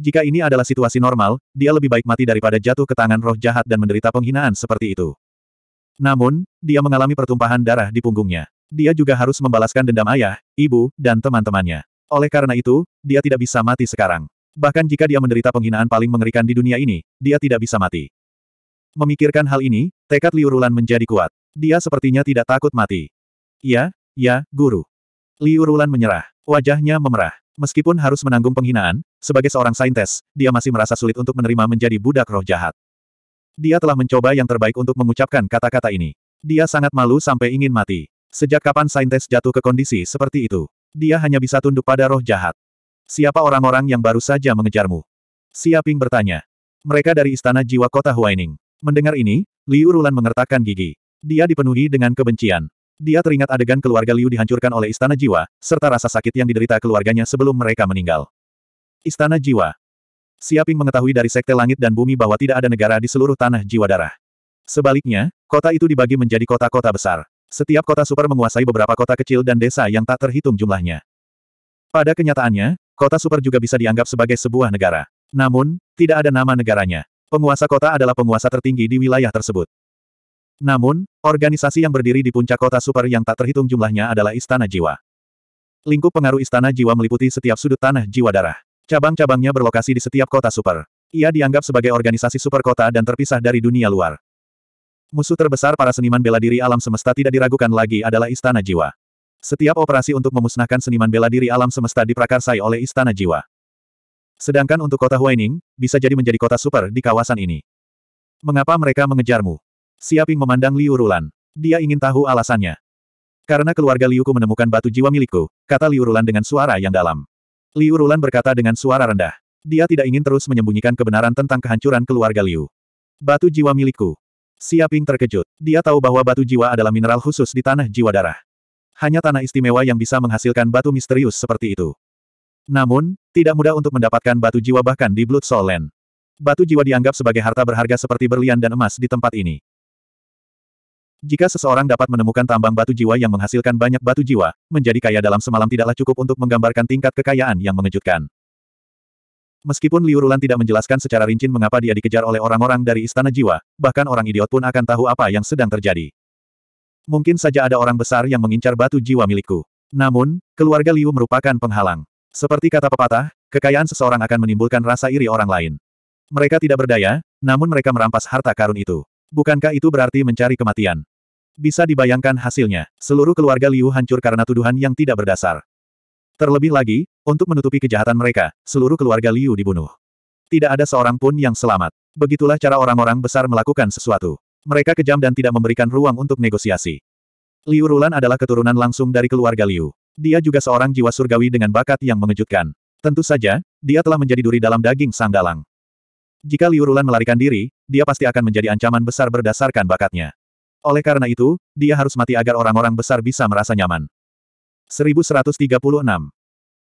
Jika ini adalah situasi normal, dia lebih baik mati daripada jatuh ke tangan roh jahat dan menderita penghinaan seperti itu. Namun, dia mengalami pertumpahan darah di punggungnya. Dia juga harus membalaskan dendam ayah, ibu, dan teman-temannya. Oleh karena itu, dia tidak bisa mati sekarang. Bahkan jika dia menderita penghinaan paling mengerikan di dunia ini, dia tidak bisa mati. Memikirkan hal ini, tekad Liu Rulan menjadi kuat. Dia sepertinya tidak takut mati. Ya, ya, guru. Liu Rulan menyerah. Wajahnya memerah. Meskipun harus menanggung penghinaan, sebagai seorang saintes, dia masih merasa sulit untuk menerima menjadi budak roh jahat. Dia telah mencoba yang terbaik untuk mengucapkan kata-kata ini. Dia sangat malu sampai ingin mati. Sejak kapan saintes jatuh ke kondisi seperti itu? Dia hanya bisa tunduk pada roh jahat. Siapa orang-orang yang baru saja mengejarmu? Siaping bertanya. Mereka dari istana jiwa kota Huaining. Mendengar ini, Liu Rulan mengertakkan gigi. Dia dipenuhi dengan kebencian. Dia teringat adegan keluarga Liu dihancurkan oleh istana jiwa, serta rasa sakit yang diderita keluarganya sebelum mereka meninggal. Istana Jiwa Siaping mengetahui dari Sekte Langit dan Bumi bahwa tidak ada negara di seluruh tanah jiwa darah. Sebaliknya, kota itu dibagi menjadi kota-kota besar. Setiap kota super menguasai beberapa kota kecil dan desa yang tak terhitung jumlahnya. Pada kenyataannya, kota super juga bisa dianggap sebagai sebuah negara. Namun, tidak ada nama negaranya. Penguasa kota adalah penguasa tertinggi di wilayah tersebut. Namun, organisasi yang berdiri di puncak kota super yang tak terhitung jumlahnya adalah Istana Jiwa. Lingkup pengaruh Istana Jiwa meliputi setiap sudut tanah jiwa darah. Cabang-cabangnya berlokasi di setiap kota super. Ia dianggap sebagai organisasi super kota dan terpisah dari dunia luar. Musuh terbesar para seniman bela diri alam semesta tidak diragukan lagi adalah Istana Jiwa. Setiap operasi untuk memusnahkan seniman bela diri alam semesta diprakarsai oleh Istana Jiwa. Sedangkan untuk kota Huaining, bisa jadi menjadi kota super di kawasan ini. Mengapa mereka mengejarmu? Siaping memandang Liu Rulan. Dia ingin tahu alasannya. Karena keluarga Liuku menemukan batu jiwa milikku, kata Liu Rulan dengan suara yang dalam. Liu Rulan berkata dengan suara rendah. Dia tidak ingin terus menyembunyikan kebenaran tentang kehancuran keluarga Liu. Batu jiwa milikku. Siaping terkejut. Dia tahu bahwa batu jiwa adalah mineral khusus di tanah jiwa darah. Hanya tanah istimewa yang bisa menghasilkan batu misterius seperti itu. Namun, tidak mudah untuk mendapatkan batu jiwa bahkan di Blood Soul Land. Batu jiwa dianggap sebagai harta berharga seperti berlian dan emas di tempat ini. Jika seseorang dapat menemukan tambang batu jiwa yang menghasilkan banyak batu jiwa, menjadi kaya dalam semalam tidaklah cukup untuk menggambarkan tingkat kekayaan yang mengejutkan. Meskipun Liu Rulan tidak menjelaskan secara rinci mengapa dia dikejar oleh orang-orang dari Istana Jiwa, bahkan orang idiot pun akan tahu apa yang sedang terjadi. Mungkin saja ada orang besar yang mengincar batu jiwa milikku. Namun, keluarga Liu merupakan penghalang. Seperti kata pepatah, kekayaan seseorang akan menimbulkan rasa iri orang lain. Mereka tidak berdaya, namun mereka merampas harta karun itu. Bukankah itu berarti mencari kematian? Bisa dibayangkan hasilnya, seluruh keluarga Liu hancur karena tuduhan yang tidak berdasar. Terlebih lagi, untuk menutupi kejahatan mereka, seluruh keluarga Liu dibunuh. Tidak ada seorang pun yang selamat. Begitulah cara orang-orang besar melakukan sesuatu. Mereka kejam dan tidak memberikan ruang untuk negosiasi. Liu Rulan adalah keturunan langsung dari keluarga Liu. Dia juga seorang jiwa surgawi dengan bakat yang mengejutkan. Tentu saja, dia telah menjadi duri dalam daging sang dalang. Jika Liu Rulan melarikan diri, dia pasti akan menjadi ancaman besar berdasarkan bakatnya. Oleh karena itu, dia harus mati agar orang-orang besar bisa merasa nyaman. 1136.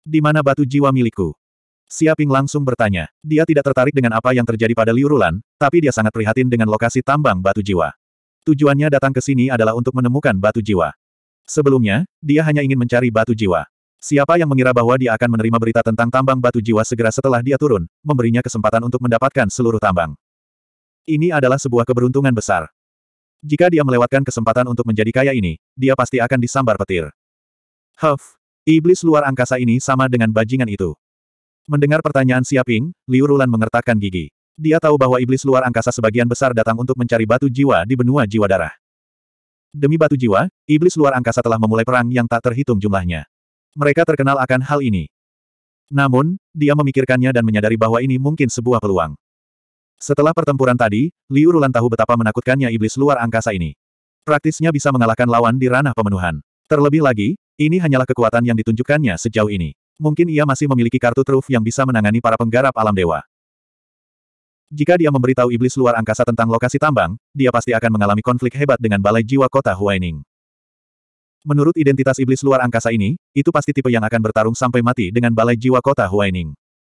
Di mana batu jiwa milikku? Siaping langsung bertanya. Dia tidak tertarik dengan apa yang terjadi pada Liu Rulan, tapi dia sangat prihatin dengan lokasi tambang batu jiwa. Tujuannya datang ke sini adalah untuk menemukan batu jiwa. Sebelumnya, dia hanya ingin mencari batu jiwa. Siapa yang mengira bahwa dia akan menerima berita tentang tambang batu jiwa segera setelah dia turun, memberinya kesempatan untuk mendapatkan seluruh tambang. Ini adalah sebuah keberuntungan besar. Jika dia melewatkan kesempatan untuk menjadi kaya ini, dia pasti akan disambar petir. Huff, iblis luar angkasa ini sama dengan bajingan itu. Mendengar pertanyaan Siaping, Liu Rulan mengertakkan gigi. Dia tahu bahwa iblis luar angkasa sebagian besar datang untuk mencari batu jiwa di benua jiwa darah. Demi batu jiwa, iblis luar angkasa telah memulai perang yang tak terhitung jumlahnya. Mereka terkenal akan hal ini. Namun, dia memikirkannya dan menyadari bahwa ini mungkin sebuah peluang. Setelah pertempuran tadi, Liu Rulan tahu betapa menakutkannya iblis luar angkasa ini. Praktisnya bisa mengalahkan lawan di ranah pemenuhan. Terlebih lagi, ini hanyalah kekuatan yang ditunjukkannya sejauh ini. Mungkin ia masih memiliki kartu truf yang bisa menangani para penggarap alam dewa. Jika dia memberitahu iblis luar angkasa tentang lokasi tambang, dia pasti akan mengalami konflik hebat dengan balai jiwa kota Huaining. Menurut identitas iblis luar angkasa ini, itu pasti tipe yang akan bertarung sampai mati dengan balai jiwa kota Huaining.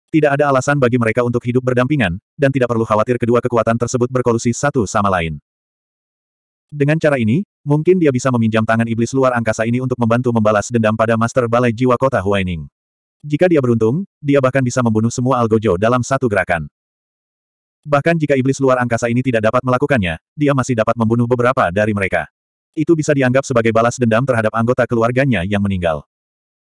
Tidak ada alasan bagi mereka untuk hidup berdampingan, dan tidak perlu khawatir kedua kekuatan tersebut berkolusi satu sama lain. Dengan cara ini, mungkin dia bisa meminjam tangan iblis luar angkasa ini untuk membantu membalas dendam pada Master Balai Jiwa Kota Huaining. Jika dia beruntung, dia bahkan bisa membunuh semua Algojo dalam satu gerakan. Bahkan jika iblis luar angkasa ini tidak dapat melakukannya, dia masih dapat membunuh beberapa dari mereka. Itu bisa dianggap sebagai balas dendam terhadap anggota keluarganya yang meninggal.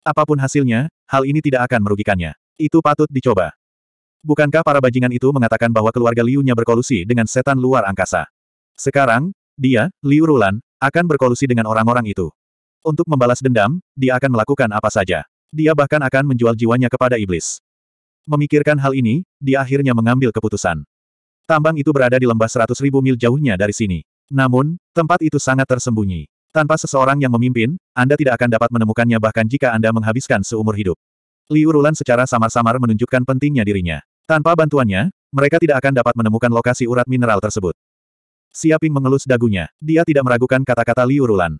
Apapun hasilnya, hal ini tidak akan merugikannya. Itu patut dicoba. Bukankah para bajingan itu mengatakan bahwa keluarga Liu-nya berkolusi dengan setan luar angkasa? Sekarang, dia, Liu Rulan, akan berkolusi dengan orang-orang itu. Untuk membalas dendam, dia akan melakukan apa saja. Dia bahkan akan menjual jiwanya kepada iblis. Memikirkan hal ini, dia akhirnya mengambil keputusan. Tambang itu berada di lembah seratus ribu mil jauhnya dari sini. Namun, tempat itu sangat tersembunyi. Tanpa seseorang yang memimpin, Anda tidak akan dapat menemukannya bahkan jika Anda menghabiskan seumur hidup. Liu Rulan secara samar-samar menunjukkan pentingnya dirinya. Tanpa bantuannya, mereka tidak akan dapat menemukan lokasi urat mineral tersebut. Siaping mengelus dagunya. Dia tidak meragukan kata-kata Liu Rulan.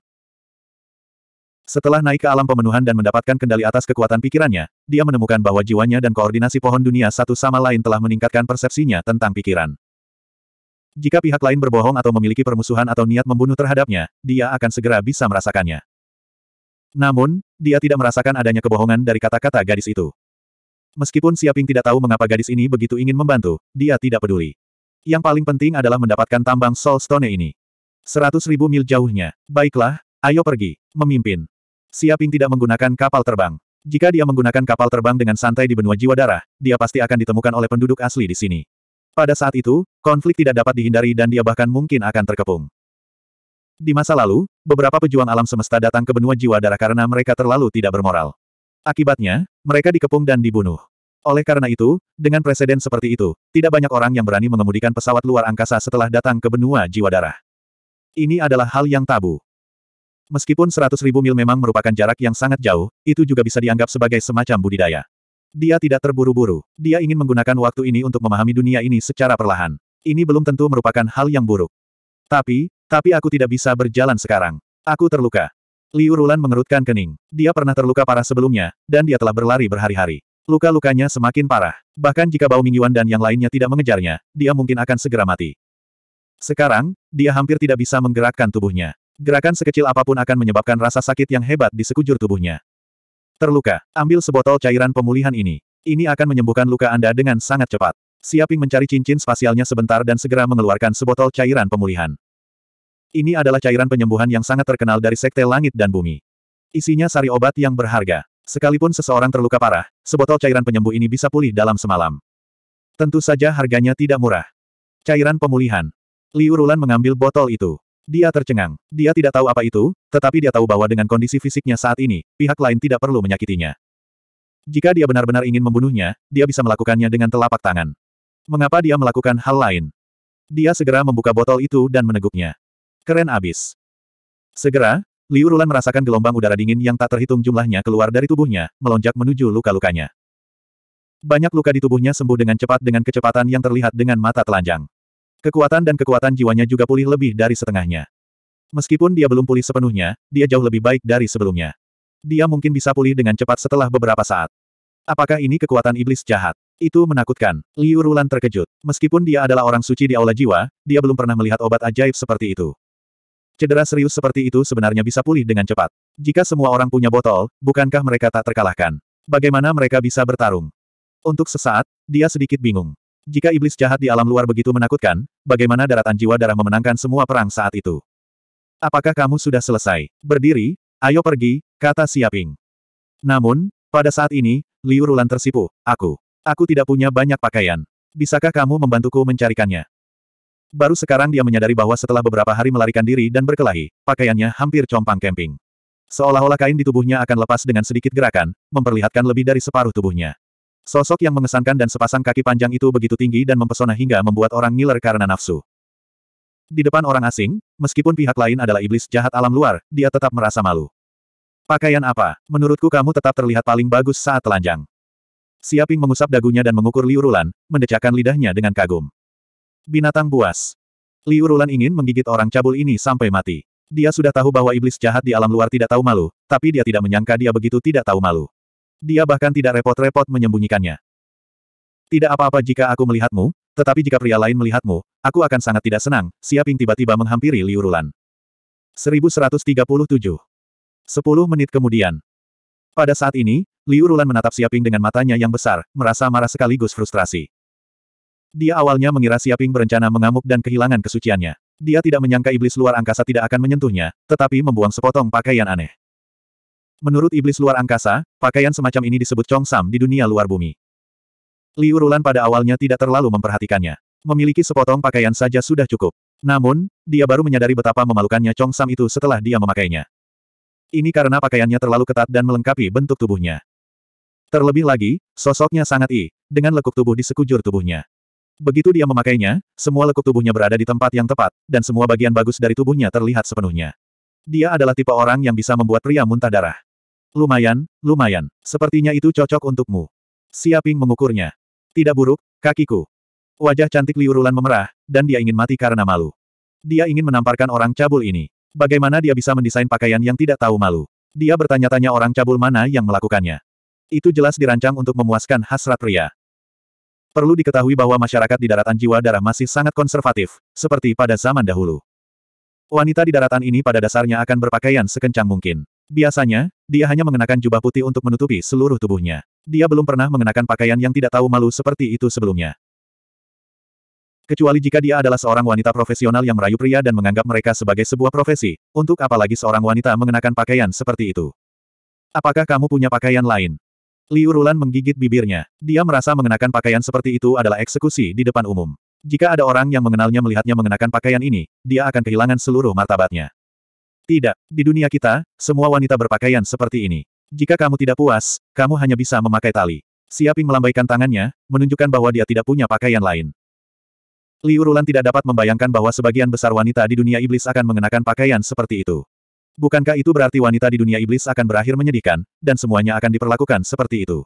Setelah naik ke alam pemenuhan dan mendapatkan kendali atas kekuatan pikirannya, dia menemukan bahwa jiwanya dan koordinasi pohon dunia satu sama lain telah meningkatkan persepsinya tentang pikiran. Jika pihak lain berbohong atau memiliki permusuhan atau niat membunuh terhadapnya, dia akan segera bisa merasakannya. Namun, dia tidak merasakan adanya kebohongan dari kata-kata gadis itu. Meskipun Siaping tidak tahu mengapa gadis ini begitu ingin membantu, dia tidak peduli. Yang paling penting adalah mendapatkan tambang Soul Stone ini. Seratus ribu mil jauhnya. Baiklah, ayo pergi. Memimpin. Siaping tidak menggunakan kapal terbang. Jika dia menggunakan kapal terbang dengan santai di benua jiwa darah, dia pasti akan ditemukan oleh penduduk asli di sini. Pada saat itu, konflik tidak dapat dihindari dan dia bahkan mungkin akan terkepung. Di masa lalu, beberapa pejuang alam semesta datang ke benua jiwa darah karena mereka terlalu tidak bermoral. Akibatnya, mereka dikepung dan dibunuh. Oleh karena itu, dengan presiden seperti itu, tidak banyak orang yang berani mengemudikan pesawat luar angkasa setelah datang ke benua jiwa darah. Ini adalah hal yang tabu. Meskipun 100.000 mil memang merupakan jarak yang sangat jauh, itu juga bisa dianggap sebagai semacam budidaya. Dia tidak terburu-buru. Dia ingin menggunakan waktu ini untuk memahami dunia ini secara perlahan. Ini belum tentu merupakan hal yang buruk. Tapi, tapi aku tidak bisa berjalan sekarang. Aku terluka. Liu Rulan mengerutkan kening. Dia pernah terluka parah sebelumnya, dan dia telah berlari berhari-hari. Luka-lukanya semakin parah. Bahkan jika Bao Mingyuan dan yang lainnya tidak mengejarnya, dia mungkin akan segera mati. Sekarang, dia hampir tidak bisa menggerakkan tubuhnya. Gerakan sekecil apapun akan menyebabkan rasa sakit yang hebat di sekujur tubuhnya. Terluka, ambil sebotol cairan pemulihan ini. Ini akan menyembuhkan luka Anda dengan sangat cepat. Siaping mencari cincin spasialnya sebentar dan segera mengeluarkan sebotol cairan pemulihan. Ini adalah cairan penyembuhan yang sangat terkenal dari Sekte Langit dan Bumi. Isinya sari obat yang berharga. Sekalipun seseorang terluka parah, sebotol cairan penyembuh ini bisa pulih dalam semalam. Tentu saja harganya tidak murah. Cairan pemulihan. Liu Rulan mengambil botol itu. Dia tercengang. Dia tidak tahu apa itu, tetapi dia tahu bahwa dengan kondisi fisiknya saat ini, pihak lain tidak perlu menyakitinya. Jika dia benar-benar ingin membunuhnya, dia bisa melakukannya dengan telapak tangan. Mengapa dia melakukan hal lain? Dia segera membuka botol itu dan meneguknya. Keren abis. Segera, Liu Rulan merasakan gelombang udara dingin yang tak terhitung jumlahnya keluar dari tubuhnya, melonjak menuju luka-lukanya. Banyak luka di tubuhnya sembuh dengan cepat dengan kecepatan yang terlihat dengan mata telanjang. Kekuatan dan kekuatan jiwanya juga pulih lebih dari setengahnya. Meskipun dia belum pulih sepenuhnya, dia jauh lebih baik dari sebelumnya. Dia mungkin bisa pulih dengan cepat setelah beberapa saat. Apakah ini kekuatan iblis jahat? Itu menakutkan. Liu Rulan terkejut. Meskipun dia adalah orang suci di aula jiwa, dia belum pernah melihat obat ajaib seperti itu. Cedera serius seperti itu sebenarnya bisa pulih dengan cepat. Jika semua orang punya botol, bukankah mereka tak terkalahkan? Bagaimana mereka bisa bertarung? Untuk sesaat, dia sedikit bingung. Jika iblis jahat di alam luar begitu menakutkan, bagaimana daratan jiwa darah memenangkan semua perang saat itu? Apakah kamu sudah selesai? Berdiri, ayo pergi, kata Siaping. Namun, pada saat ini, Liu Rulan tersipu, aku. Aku tidak punya banyak pakaian. Bisakah kamu membantuku mencarikannya? Baru sekarang dia menyadari bahwa setelah beberapa hari melarikan diri dan berkelahi, pakaiannya hampir compang camping. Seolah-olah kain di tubuhnya akan lepas dengan sedikit gerakan, memperlihatkan lebih dari separuh tubuhnya. Sosok yang mengesankan dan sepasang kaki panjang itu begitu tinggi dan mempesona hingga membuat orang ngiler karena nafsu. Di depan orang asing, meskipun pihak lain adalah iblis jahat alam luar, dia tetap merasa malu. Pakaian apa? Menurutku kamu tetap terlihat paling bagus saat telanjang. Siaping mengusap dagunya dan mengukur liurulan, mendecakkan lidahnya dengan kagum. Binatang buas. Liu Rulan ingin menggigit orang cabul ini sampai mati. Dia sudah tahu bahwa iblis jahat di alam luar tidak tahu malu, tapi dia tidak menyangka dia begitu tidak tahu malu. Dia bahkan tidak repot-repot menyembunyikannya. Tidak apa-apa jika aku melihatmu, tetapi jika pria lain melihatmu, aku akan sangat tidak senang, Siaping tiba-tiba menghampiri Liu Rulan. 1137 Sepuluh menit kemudian. Pada saat ini, Liu Rulan menatap Siaping dengan matanya yang besar, merasa marah sekaligus frustrasi. Dia awalnya mengira Siaping berencana mengamuk dan kehilangan kesuciannya. Dia tidak menyangka iblis luar angkasa tidak akan menyentuhnya, tetapi membuang sepotong pakaian aneh. Menurut iblis luar angkasa, pakaian semacam ini disebut sam di dunia luar bumi. Liu Rulan pada awalnya tidak terlalu memperhatikannya. Memiliki sepotong pakaian saja sudah cukup. Namun, dia baru menyadari betapa memalukannya sam itu setelah dia memakainya. Ini karena pakaiannya terlalu ketat dan melengkapi bentuk tubuhnya. Terlebih lagi, sosoknya sangat i, dengan lekuk tubuh di sekujur tubuhnya. Begitu dia memakainya, semua lekuk tubuhnya berada di tempat yang tepat, dan semua bagian bagus dari tubuhnya terlihat sepenuhnya. Dia adalah tipe orang yang bisa membuat pria muntah darah. Lumayan, lumayan. Sepertinya itu cocok untukmu. Siaping mengukurnya. Tidak buruk, kakiku. Wajah cantik liurulan memerah, dan dia ingin mati karena malu. Dia ingin menamparkan orang cabul ini. Bagaimana dia bisa mendesain pakaian yang tidak tahu malu? Dia bertanya-tanya orang cabul mana yang melakukannya. Itu jelas dirancang untuk memuaskan hasrat pria. Perlu diketahui bahwa masyarakat di daratan jiwa darah masih sangat konservatif, seperti pada zaman dahulu. Wanita di daratan ini pada dasarnya akan berpakaian sekencang mungkin. Biasanya, dia hanya mengenakan jubah putih untuk menutupi seluruh tubuhnya. Dia belum pernah mengenakan pakaian yang tidak tahu malu seperti itu sebelumnya. Kecuali jika dia adalah seorang wanita profesional yang merayu pria dan menganggap mereka sebagai sebuah profesi, untuk apalagi seorang wanita mengenakan pakaian seperti itu. Apakah kamu punya pakaian lain? Liu Rulan menggigit bibirnya. Dia merasa mengenakan pakaian seperti itu adalah eksekusi di depan umum. Jika ada orang yang mengenalnya melihatnya mengenakan pakaian ini, dia akan kehilangan seluruh martabatnya. Tidak, di dunia kita, semua wanita berpakaian seperti ini. Jika kamu tidak puas, kamu hanya bisa memakai tali. Siaping melambaikan tangannya, menunjukkan bahwa dia tidak punya pakaian lain. Liu Rulan tidak dapat membayangkan bahwa sebagian besar wanita di dunia iblis akan mengenakan pakaian seperti itu. Bukankah itu berarti wanita di dunia iblis akan berakhir menyedihkan, dan semuanya akan diperlakukan seperti itu?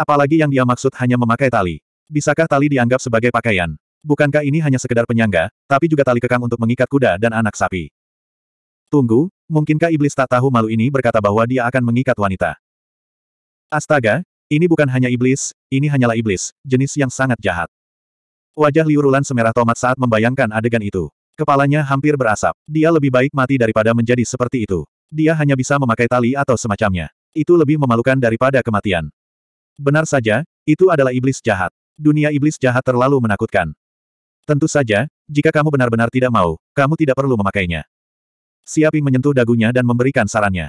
Apalagi yang dia maksud hanya memakai tali. Bisakah tali dianggap sebagai pakaian? Bukankah ini hanya sekedar penyangga, tapi juga tali kekang untuk mengikat kuda dan anak sapi? Tunggu, mungkinkah iblis tak tahu malu ini berkata bahwa dia akan mengikat wanita? Astaga, ini bukan hanya iblis, ini hanyalah iblis, jenis yang sangat jahat. Wajah Liurulan semerah tomat saat membayangkan adegan itu. Kepalanya hampir berasap. Dia lebih baik mati daripada menjadi seperti itu. Dia hanya bisa memakai tali atau semacamnya. Itu lebih memalukan daripada kematian. Benar saja, itu adalah iblis jahat. Dunia iblis jahat terlalu menakutkan. Tentu saja, jika kamu benar-benar tidak mau, kamu tidak perlu memakainya. Siaping menyentuh dagunya dan memberikan sarannya.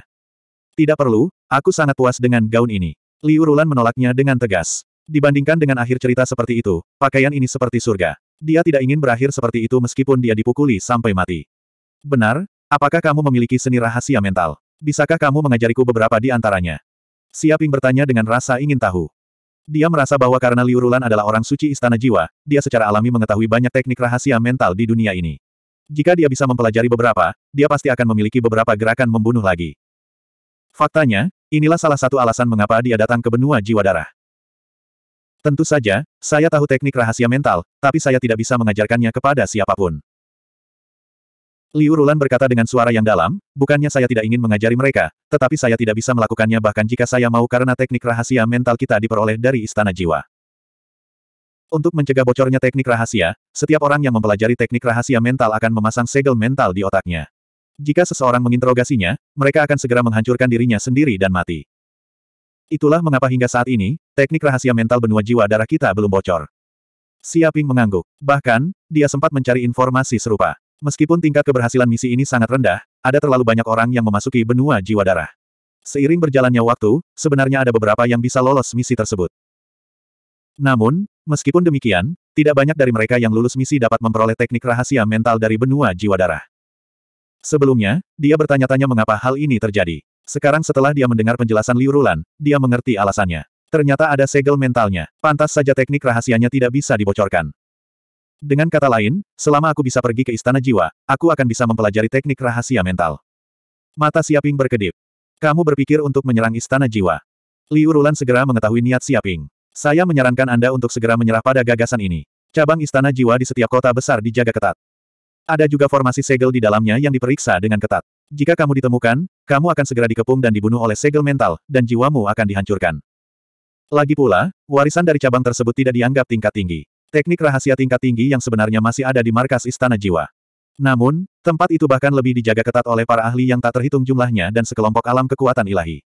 Tidak perlu, aku sangat puas dengan gaun ini. Liu Rulan menolaknya dengan tegas. Dibandingkan dengan akhir cerita seperti itu, pakaian ini seperti surga. Dia tidak ingin berakhir seperti itu meskipun dia dipukuli sampai mati. Benar, apakah kamu memiliki seni rahasia mental? Bisakah kamu mengajariku beberapa di antaranya? Siaping bertanya dengan rasa ingin tahu. Dia merasa bahwa karena Liurulan adalah orang suci istana jiwa, dia secara alami mengetahui banyak teknik rahasia mental di dunia ini. Jika dia bisa mempelajari beberapa, dia pasti akan memiliki beberapa gerakan membunuh lagi. Faktanya, inilah salah satu alasan mengapa dia datang ke benua jiwa darah. Tentu saja, saya tahu teknik rahasia mental, tapi saya tidak bisa mengajarkannya kepada siapapun. Liu Rulan berkata dengan suara yang dalam, bukannya saya tidak ingin mengajari mereka, tetapi saya tidak bisa melakukannya bahkan jika saya mau karena teknik rahasia mental kita diperoleh dari Istana Jiwa. Untuk mencegah bocornya teknik rahasia, setiap orang yang mempelajari teknik rahasia mental akan memasang segel mental di otaknya. Jika seseorang menginterogasinya, mereka akan segera menghancurkan dirinya sendiri dan mati. Itulah mengapa hingga saat ini, teknik rahasia mental benua jiwa darah kita belum bocor. Siaping mengangguk. Bahkan, dia sempat mencari informasi serupa. Meskipun tingkat keberhasilan misi ini sangat rendah, ada terlalu banyak orang yang memasuki benua jiwa darah. Seiring berjalannya waktu, sebenarnya ada beberapa yang bisa lolos misi tersebut. Namun, meskipun demikian, tidak banyak dari mereka yang lulus misi dapat memperoleh teknik rahasia mental dari benua jiwa darah. Sebelumnya, dia bertanya-tanya mengapa hal ini terjadi. Sekarang setelah dia mendengar penjelasan Liu Rulan, dia mengerti alasannya. Ternyata ada segel mentalnya, pantas saja teknik rahasianya tidak bisa dibocorkan. Dengan kata lain, selama aku bisa pergi ke Istana Jiwa, aku akan bisa mempelajari teknik rahasia mental. Mata Siaping berkedip. Kamu berpikir untuk menyerang Istana Jiwa. Liu Rulan segera mengetahui niat Siaping. Saya menyarankan Anda untuk segera menyerah pada gagasan ini. Cabang Istana Jiwa di setiap kota besar dijaga ketat. Ada juga formasi segel di dalamnya yang diperiksa dengan ketat. Jika kamu ditemukan, kamu akan segera dikepung dan dibunuh oleh segel mental, dan jiwamu akan dihancurkan. Lagi pula, warisan dari cabang tersebut tidak dianggap tingkat tinggi. Teknik rahasia tingkat tinggi yang sebenarnya masih ada di markas Istana Jiwa. Namun, tempat itu bahkan lebih dijaga ketat oleh para ahli yang tak terhitung jumlahnya dan sekelompok alam kekuatan ilahi.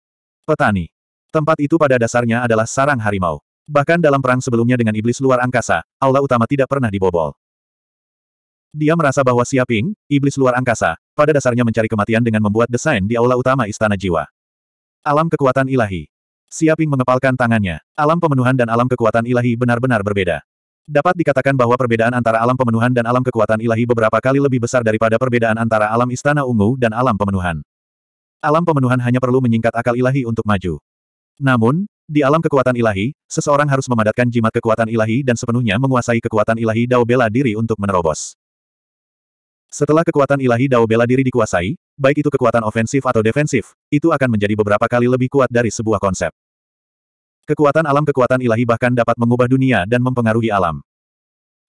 Petani. Tempat itu pada dasarnya adalah sarang harimau. Bahkan dalam perang sebelumnya dengan iblis luar angkasa, Allah utama tidak pernah dibobol. Dia merasa bahwa Siaping, iblis luar angkasa, pada dasarnya mencari kematian dengan membuat desain di aula utama Istana Jiwa. Alam kekuatan ilahi. Siaping mengepalkan tangannya. Alam pemenuhan dan alam kekuatan ilahi benar-benar berbeda. Dapat dikatakan bahwa perbedaan antara alam pemenuhan dan alam kekuatan ilahi beberapa kali lebih besar daripada perbedaan antara alam Istana Ungu dan alam pemenuhan. Alam pemenuhan hanya perlu menyingkat akal ilahi untuk maju. Namun, di alam kekuatan ilahi, seseorang harus memadatkan jimat kekuatan ilahi dan sepenuhnya menguasai kekuatan ilahi Dao bela diri untuk menerobos. Setelah kekuatan ilahi Dao bela diri dikuasai, baik itu kekuatan ofensif atau defensif, itu akan menjadi beberapa kali lebih kuat dari sebuah konsep. Kekuatan alam kekuatan ilahi bahkan dapat mengubah dunia dan mempengaruhi alam.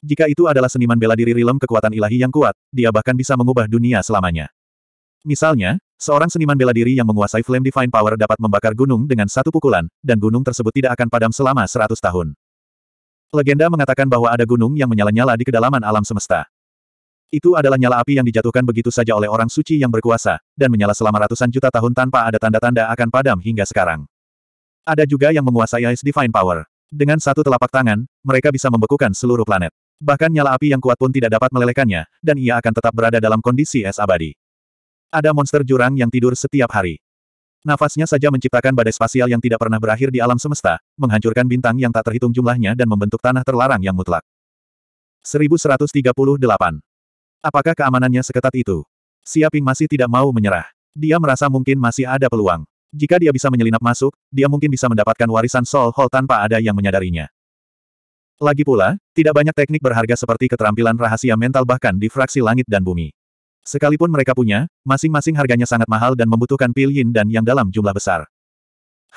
Jika itu adalah seniman bela diri rilem kekuatan ilahi yang kuat, dia bahkan bisa mengubah dunia selamanya. Misalnya, seorang seniman bela diri yang menguasai Flame Divine Power dapat membakar gunung dengan satu pukulan, dan gunung tersebut tidak akan padam selama seratus tahun. Legenda mengatakan bahwa ada gunung yang menyala-nyala di kedalaman alam semesta. Itu adalah nyala api yang dijatuhkan begitu saja oleh orang suci yang berkuasa, dan menyala selama ratusan juta tahun tanpa ada tanda-tanda akan padam hingga sekarang. Ada juga yang menguasai Ice Divine Power. Dengan satu telapak tangan, mereka bisa membekukan seluruh planet. Bahkan nyala api yang kuat pun tidak dapat melelehkannya, dan ia akan tetap berada dalam kondisi es abadi. Ada monster jurang yang tidur setiap hari. Nafasnya saja menciptakan badai spasial yang tidak pernah berakhir di alam semesta, menghancurkan bintang yang tak terhitung jumlahnya dan membentuk tanah terlarang yang mutlak. 1138 Apakah keamanannya seketat itu? Siaping masih tidak mau menyerah. Dia merasa mungkin masih ada peluang. Jika dia bisa menyelinap masuk, dia mungkin bisa mendapatkan warisan Soul Hall tanpa ada yang menyadarinya. Lagi pula, tidak banyak teknik berharga seperti keterampilan rahasia mental bahkan di fraksi langit dan bumi. Sekalipun mereka punya, masing-masing harganya sangat mahal dan membutuhkan pil yin dan yang dalam jumlah besar.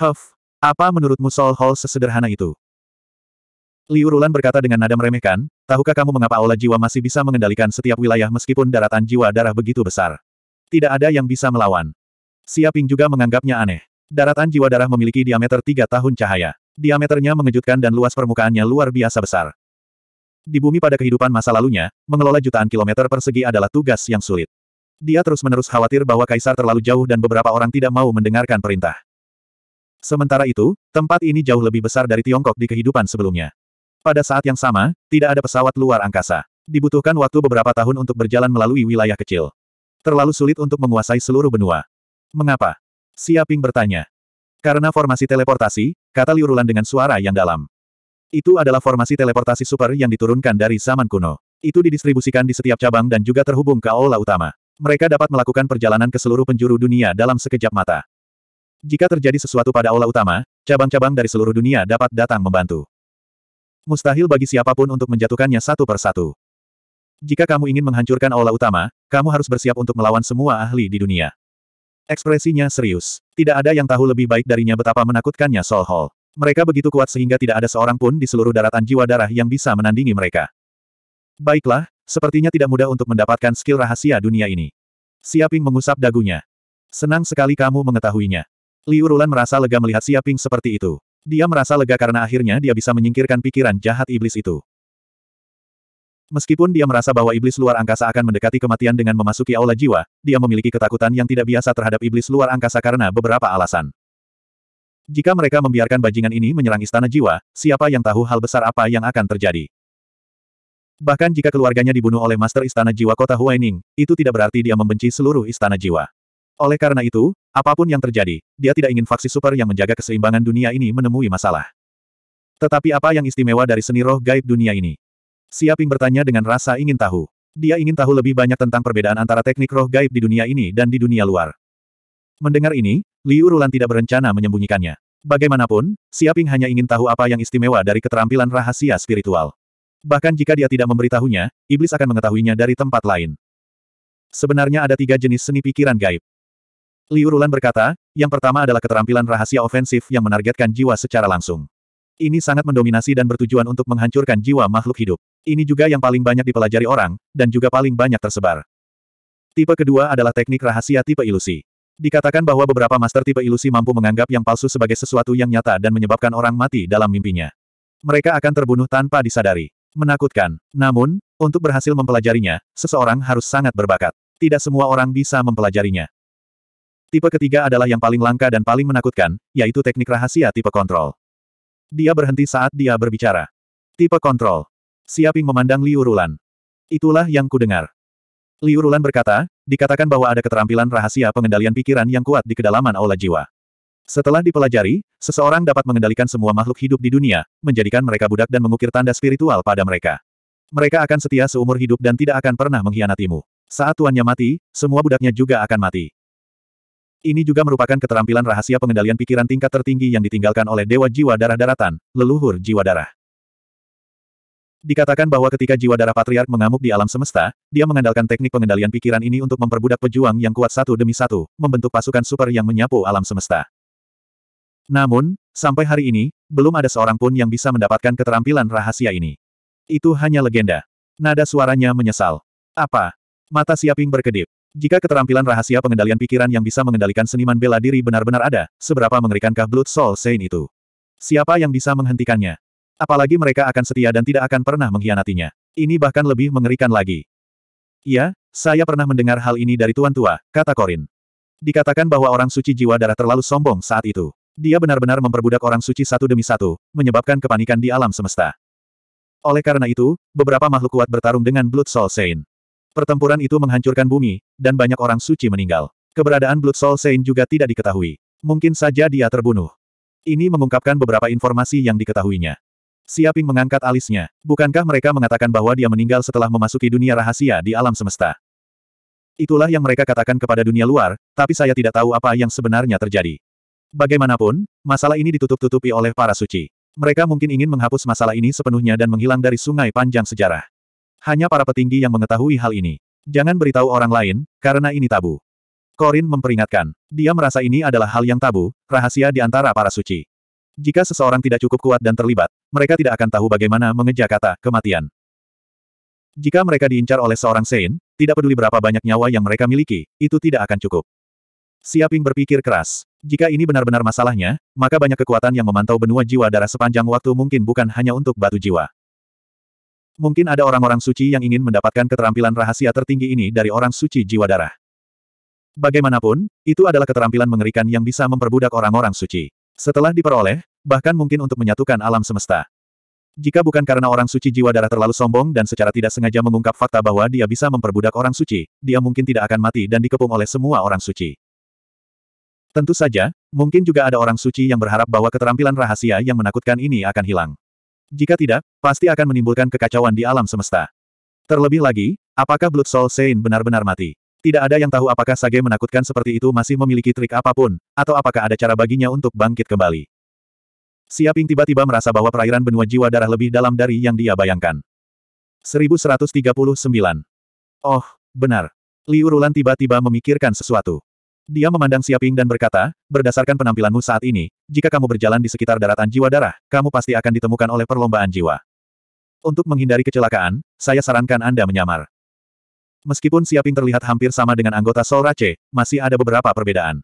Huff, apa menurutmu Soul Hall sesederhana itu? Liu Rulan berkata dengan nada meremehkan, tahukah kamu mengapa aula jiwa masih bisa mengendalikan setiap wilayah meskipun daratan jiwa darah begitu besar? Tidak ada yang bisa melawan. Siaping juga menganggapnya aneh. Daratan jiwa darah memiliki diameter tiga tahun cahaya. Diameternya mengejutkan dan luas permukaannya luar biasa besar. Di bumi pada kehidupan masa lalunya, mengelola jutaan kilometer persegi adalah tugas yang sulit. Dia terus-menerus khawatir bahwa kaisar terlalu jauh dan beberapa orang tidak mau mendengarkan perintah. Sementara itu, tempat ini jauh lebih besar dari Tiongkok di kehidupan sebelumnya. Pada saat yang sama, tidak ada pesawat luar angkasa. Dibutuhkan waktu beberapa tahun untuk berjalan melalui wilayah kecil. Terlalu sulit untuk menguasai seluruh benua. Mengapa? Siaping bertanya. Karena formasi teleportasi, kata Liurulan dengan suara yang dalam. Itu adalah formasi teleportasi super yang diturunkan dari zaman kuno. Itu didistribusikan di setiap cabang dan juga terhubung ke aula utama. Mereka dapat melakukan perjalanan ke seluruh penjuru dunia dalam sekejap mata. Jika terjadi sesuatu pada aula utama, cabang-cabang dari seluruh dunia dapat datang membantu. Mustahil bagi siapapun untuk menjatuhkannya satu per satu. Jika kamu ingin menghancurkan aula utama, kamu harus bersiap untuk melawan semua ahli di dunia. Ekspresinya serius. Tidak ada yang tahu lebih baik darinya betapa menakutkannya Sol Hall. Mereka begitu kuat sehingga tidak ada seorang pun di seluruh daratan jiwa darah yang bisa menandingi mereka. Baiklah, sepertinya tidak mudah untuk mendapatkan skill rahasia dunia ini. Siaping mengusap dagunya. Senang sekali kamu mengetahuinya. Liu Rulan merasa lega melihat Siaping seperti itu. Dia merasa lega karena akhirnya dia bisa menyingkirkan pikiran jahat iblis itu. Meskipun dia merasa bahwa iblis luar angkasa akan mendekati kematian dengan memasuki aula jiwa, dia memiliki ketakutan yang tidak biasa terhadap iblis luar angkasa karena beberapa alasan. Jika mereka membiarkan bajingan ini menyerang istana jiwa, siapa yang tahu hal besar apa yang akan terjadi? Bahkan jika keluarganya dibunuh oleh Master Istana Jiwa Kota Huaining, itu tidak berarti dia membenci seluruh Istana Jiwa. Oleh karena itu, apapun yang terjadi, dia tidak ingin faksi super yang menjaga keseimbangan dunia ini menemui masalah. Tetapi apa yang istimewa dari seni roh gaib dunia ini? Siaping bertanya dengan rasa ingin tahu. Dia ingin tahu lebih banyak tentang perbedaan antara teknik roh gaib di dunia ini dan di dunia luar. Mendengar ini, Liu Rulan tidak berencana menyembunyikannya. Bagaimanapun, Siaping hanya ingin tahu apa yang istimewa dari keterampilan rahasia spiritual. Bahkan jika dia tidak memberitahunya, iblis akan mengetahuinya dari tempat lain. Sebenarnya ada tiga jenis seni pikiran gaib. Liu Rulan berkata, yang pertama adalah keterampilan rahasia ofensif yang menargetkan jiwa secara langsung. Ini sangat mendominasi dan bertujuan untuk menghancurkan jiwa makhluk hidup. Ini juga yang paling banyak dipelajari orang, dan juga paling banyak tersebar. Tipe kedua adalah teknik rahasia tipe ilusi. Dikatakan bahwa beberapa master tipe ilusi mampu menganggap yang palsu sebagai sesuatu yang nyata dan menyebabkan orang mati dalam mimpinya. Mereka akan terbunuh tanpa disadari. Menakutkan. Namun, untuk berhasil mempelajarinya, seseorang harus sangat berbakat. Tidak semua orang bisa mempelajarinya. Tipe ketiga adalah yang paling langka dan paling menakutkan, yaitu teknik rahasia tipe kontrol. Dia berhenti saat dia berbicara. Tipe kontrol. Siaping memandang Liu Rulan. Itulah yang kudengar. Liu Rulan berkata, dikatakan bahwa ada keterampilan rahasia pengendalian pikiran yang kuat di kedalaman aula jiwa. Setelah dipelajari, seseorang dapat mengendalikan semua makhluk hidup di dunia, menjadikan mereka budak dan mengukir tanda spiritual pada mereka. Mereka akan setia seumur hidup dan tidak akan pernah mengkhianatimu. Saat tuannya mati, semua budaknya juga akan mati. Ini juga merupakan keterampilan rahasia pengendalian pikiran tingkat tertinggi yang ditinggalkan oleh Dewa Jiwa Darah Daratan, leluhur Jiwa Darah. Dikatakan bahwa ketika jiwa darah patriark mengamuk di alam semesta, dia mengandalkan teknik pengendalian pikiran ini untuk memperbudak pejuang yang kuat satu demi satu, membentuk pasukan super yang menyapu alam semesta. Namun, sampai hari ini, belum ada seorang pun yang bisa mendapatkan keterampilan rahasia ini. Itu hanya legenda. Nada suaranya menyesal. Apa? Mata Siaping berkedip. Jika keterampilan rahasia pengendalian pikiran yang bisa mengendalikan seniman bela diri benar-benar ada, seberapa mengerikankah Blood Soul Saint itu? Siapa yang bisa menghentikannya? Apalagi mereka akan setia dan tidak akan pernah mengkhianatinya. Ini bahkan lebih mengerikan lagi. Iya, saya pernah mendengar hal ini dari Tuan Tua, kata Korin. Dikatakan bahwa orang suci jiwa darah terlalu sombong saat itu. Dia benar-benar memperbudak orang suci satu demi satu, menyebabkan kepanikan di alam semesta. Oleh karena itu, beberapa makhluk kuat bertarung dengan Blood Soul Saint. Pertempuran itu menghancurkan bumi, dan banyak orang suci meninggal. Keberadaan Blood Soul Saint juga tidak diketahui. Mungkin saja dia terbunuh. Ini mengungkapkan beberapa informasi yang diketahuinya. Siaping mengangkat alisnya. Bukankah mereka mengatakan bahwa dia meninggal setelah memasuki dunia rahasia di alam semesta? Itulah yang mereka katakan kepada dunia luar, tapi saya tidak tahu apa yang sebenarnya terjadi. Bagaimanapun, masalah ini ditutup-tutupi oleh para suci. Mereka mungkin ingin menghapus masalah ini sepenuhnya dan menghilang dari sungai panjang sejarah. Hanya para petinggi yang mengetahui hal ini. Jangan beritahu orang lain, karena ini tabu. Korin memperingatkan. Dia merasa ini adalah hal yang tabu, rahasia di antara para suci. Jika seseorang tidak cukup kuat dan terlibat, mereka tidak akan tahu bagaimana mengeja kata kematian. Jika mereka diincar oleh seorang Sein, tidak peduli berapa banyak nyawa yang mereka miliki, itu tidak akan cukup. Siaping berpikir keras. Jika ini benar-benar masalahnya, maka banyak kekuatan yang memantau benua jiwa darah sepanjang waktu mungkin bukan hanya untuk batu jiwa. Mungkin ada orang-orang suci yang ingin mendapatkan keterampilan rahasia tertinggi ini dari orang suci jiwa darah. Bagaimanapun, itu adalah keterampilan mengerikan yang bisa memperbudak orang-orang suci. Setelah diperoleh, bahkan mungkin untuk menyatukan alam semesta. Jika bukan karena orang suci jiwa darah terlalu sombong dan secara tidak sengaja mengungkap fakta bahwa dia bisa memperbudak orang suci, dia mungkin tidak akan mati dan dikepung oleh semua orang suci. Tentu saja, mungkin juga ada orang suci yang berharap bahwa keterampilan rahasia yang menakutkan ini akan hilang. Jika tidak, pasti akan menimbulkan kekacauan di alam semesta. Terlebih lagi, apakah Blood Soul Saint benar-benar mati? Tidak ada yang tahu apakah Sage menakutkan seperti itu masih memiliki trik apapun, atau apakah ada cara baginya untuk bangkit kembali. Siaping tiba-tiba merasa bahwa perairan benua jiwa darah lebih dalam dari yang dia bayangkan. 1139. Oh, benar. Liurulan tiba-tiba memikirkan sesuatu. Dia memandang Siaping dan berkata, berdasarkan penampilanmu saat ini, jika kamu berjalan di sekitar daratan jiwa darah, kamu pasti akan ditemukan oleh perlombaan jiwa. Untuk menghindari kecelakaan, saya sarankan Anda menyamar. Meskipun Siaping terlihat hampir sama dengan anggota Sol Rache, masih ada beberapa perbedaan.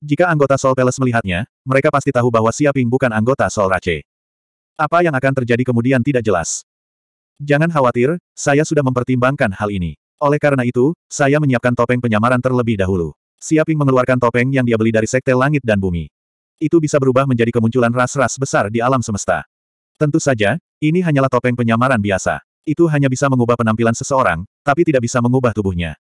Jika anggota Sol Palace melihatnya, mereka pasti tahu bahwa Siaping bukan anggota Sol Rache. Apa yang akan terjadi kemudian tidak jelas. Jangan khawatir, saya sudah mempertimbangkan hal ini. Oleh karena itu, saya menyiapkan topeng penyamaran terlebih dahulu. Siaping mengeluarkan topeng yang dia beli dari Sekte Langit dan Bumi. Itu bisa berubah menjadi kemunculan ras-ras besar di alam semesta. Tentu saja, ini hanyalah topeng penyamaran biasa. Itu hanya bisa mengubah penampilan seseorang, tapi tidak bisa mengubah tubuhnya.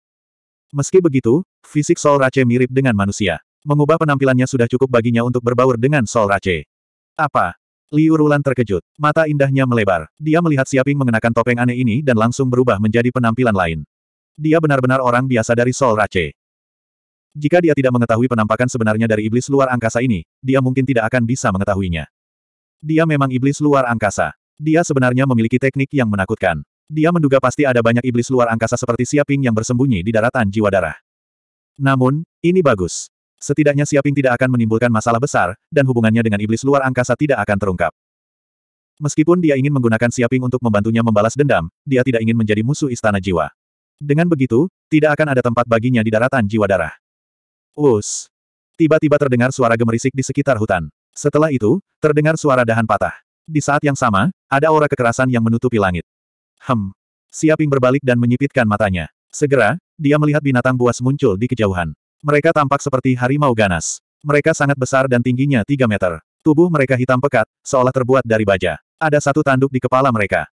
Meski begitu, fisik Sol Rache mirip dengan manusia. Mengubah penampilannya sudah cukup baginya untuk berbaur dengan Sol Rache. Apa? Liu Rulan terkejut. Mata indahnya melebar. Dia melihat Siaping mengenakan topeng aneh ini dan langsung berubah menjadi penampilan lain. Dia benar-benar orang biasa dari Sol Rache. Jika dia tidak mengetahui penampakan sebenarnya dari iblis luar angkasa ini, dia mungkin tidak akan bisa mengetahuinya. Dia memang iblis luar angkasa. Dia sebenarnya memiliki teknik yang menakutkan. Dia menduga pasti ada banyak iblis luar angkasa seperti Siaping yang bersembunyi di daratan jiwa darah. Namun, ini bagus. Setidaknya Siaping tidak akan menimbulkan masalah besar, dan hubungannya dengan iblis luar angkasa tidak akan terungkap. Meskipun dia ingin menggunakan Siaping untuk membantunya membalas dendam, dia tidak ingin menjadi musuh istana jiwa. Dengan begitu, tidak akan ada tempat baginya di daratan jiwa darah. Us. Tiba-tiba terdengar suara gemerisik di sekitar hutan. Setelah itu, terdengar suara dahan patah. Di saat yang sama, ada aura kekerasan yang menutupi langit. Hem. Siaping berbalik dan menyipitkan matanya. Segera, dia melihat binatang buas muncul di kejauhan. Mereka tampak seperti harimau ganas. Mereka sangat besar dan tingginya 3 meter. Tubuh mereka hitam pekat, seolah terbuat dari baja. Ada satu tanduk di kepala mereka.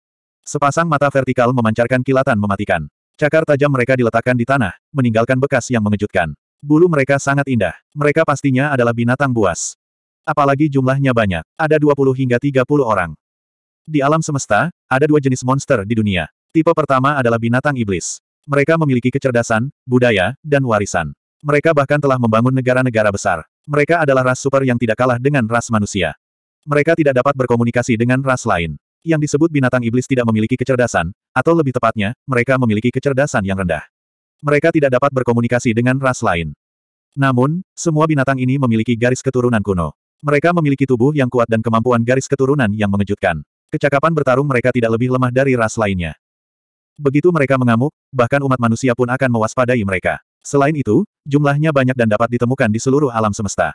Sepasang mata vertikal memancarkan kilatan mematikan. Cakar tajam mereka diletakkan di tanah, meninggalkan bekas yang mengejutkan. Bulu mereka sangat indah. Mereka pastinya adalah binatang buas. Apalagi jumlahnya banyak. Ada 20 hingga 30 orang. Di alam semesta, ada dua jenis monster di dunia. Tipe pertama adalah binatang iblis. Mereka memiliki kecerdasan, budaya, dan warisan. Mereka bahkan telah membangun negara-negara besar. Mereka adalah ras super yang tidak kalah dengan ras manusia. Mereka tidak dapat berkomunikasi dengan ras lain. Yang disebut binatang iblis tidak memiliki kecerdasan, atau lebih tepatnya, mereka memiliki kecerdasan yang rendah. Mereka tidak dapat berkomunikasi dengan ras lain. Namun, semua binatang ini memiliki garis keturunan kuno. Mereka memiliki tubuh yang kuat dan kemampuan garis keturunan yang mengejutkan. Kecakapan bertarung mereka tidak lebih lemah dari ras lainnya. Begitu mereka mengamuk, bahkan umat manusia pun akan mewaspadai mereka. Selain itu, jumlahnya banyak dan dapat ditemukan di seluruh alam semesta.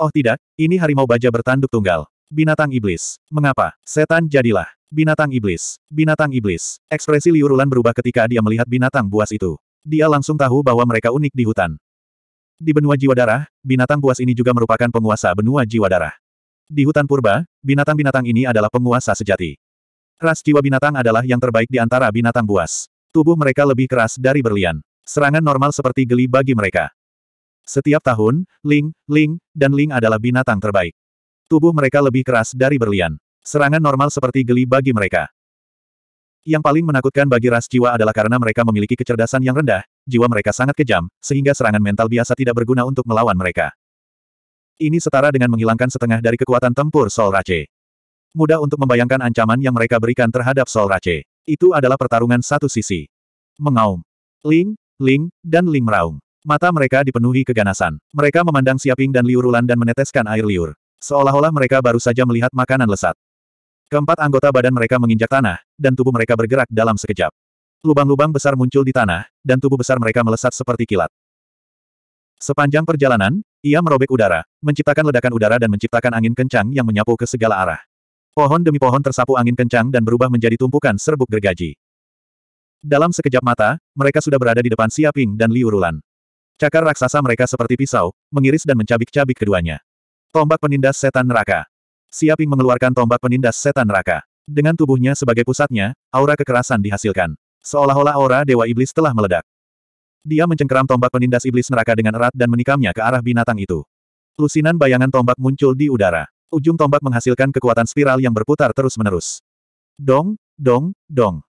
Oh tidak, ini harimau baja bertanduk tunggal. Binatang iblis. Mengapa? Setan jadilah. Binatang iblis. Binatang iblis. Ekspresi Liurulan berubah ketika dia melihat binatang buas itu. Dia langsung tahu bahwa mereka unik di hutan. Di benua jiwa darah, binatang buas ini juga merupakan penguasa benua jiwa darah. Di hutan purba, binatang-binatang ini adalah penguasa sejati. Ras jiwa binatang adalah yang terbaik di antara binatang buas. Tubuh mereka lebih keras dari berlian. Serangan normal seperti geli bagi mereka. Setiap tahun, Ling, Ling, dan Ling adalah binatang terbaik. Tubuh mereka lebih keras dari berlian. Serangan normal seperti geli bagi mereka. Yang paling menakutkan bagi ras jiwa adalah karena mereka memiliki kecerdasan yang rendah, jiwa mereka sangat kejam, sehingga serangan mental biasa tidak berguna untuk melawan mereka. Ini setara dengan menghilangkan setengah dari kekuatan tempur Sol Rache. Mudah untuk membayangkan ancaman yang mereka berikan terhadap Sol Rache. Itu adalah pertarungan satu sisi. Mengaum. Ling, Ling, dan Ling meraung. Mata mereka dipenuhi keganasan. Mereka memandang Siaping dan Liurulan dan meneteskan air liur. Seolah-olah mereka baru saja melihat makanan lesat. Keempat anggota badan mereka menginjak tanah, dan tubuh mereka bergerak dalam sekejap. Lubang-lubang besar muncul di tanah, dan tubuh besar mereka melesat seperti kilat. Sepanjang perjalanan, ia merobek udara, menciptakan ledakan udara dan menciptakan angin kencang yang menyapu ke segala arah. Pohon demi pohon tersapu angin kencang dan berubah menjadi tumpukan serbuk gergaji. Dalam sekejap mata, mereka sudah berada di depan Siaping dan Liu Rulan. Cakar raksasa mereka seperti pisau, mengiris dan mencabik-cabik keduanya. Tombak penindas setan neraka. Siaping mengeluarkan tombak penindas setan neraka. Dengan tubuhnya sebagai pusatnya, aura kekerasan dihasilkan. Seolah-olah aura Dewa Iblis telah meledak. Dia mencengkeram tombak penindas iblis neraka dengan erat dan menikamnya ke arah binatang itu. Lusinan bayangan tombak muncul di udara. Ujung tombak menghasilkan kekuatan spiral yang berputar terus-menerus. Dong, dong, dong.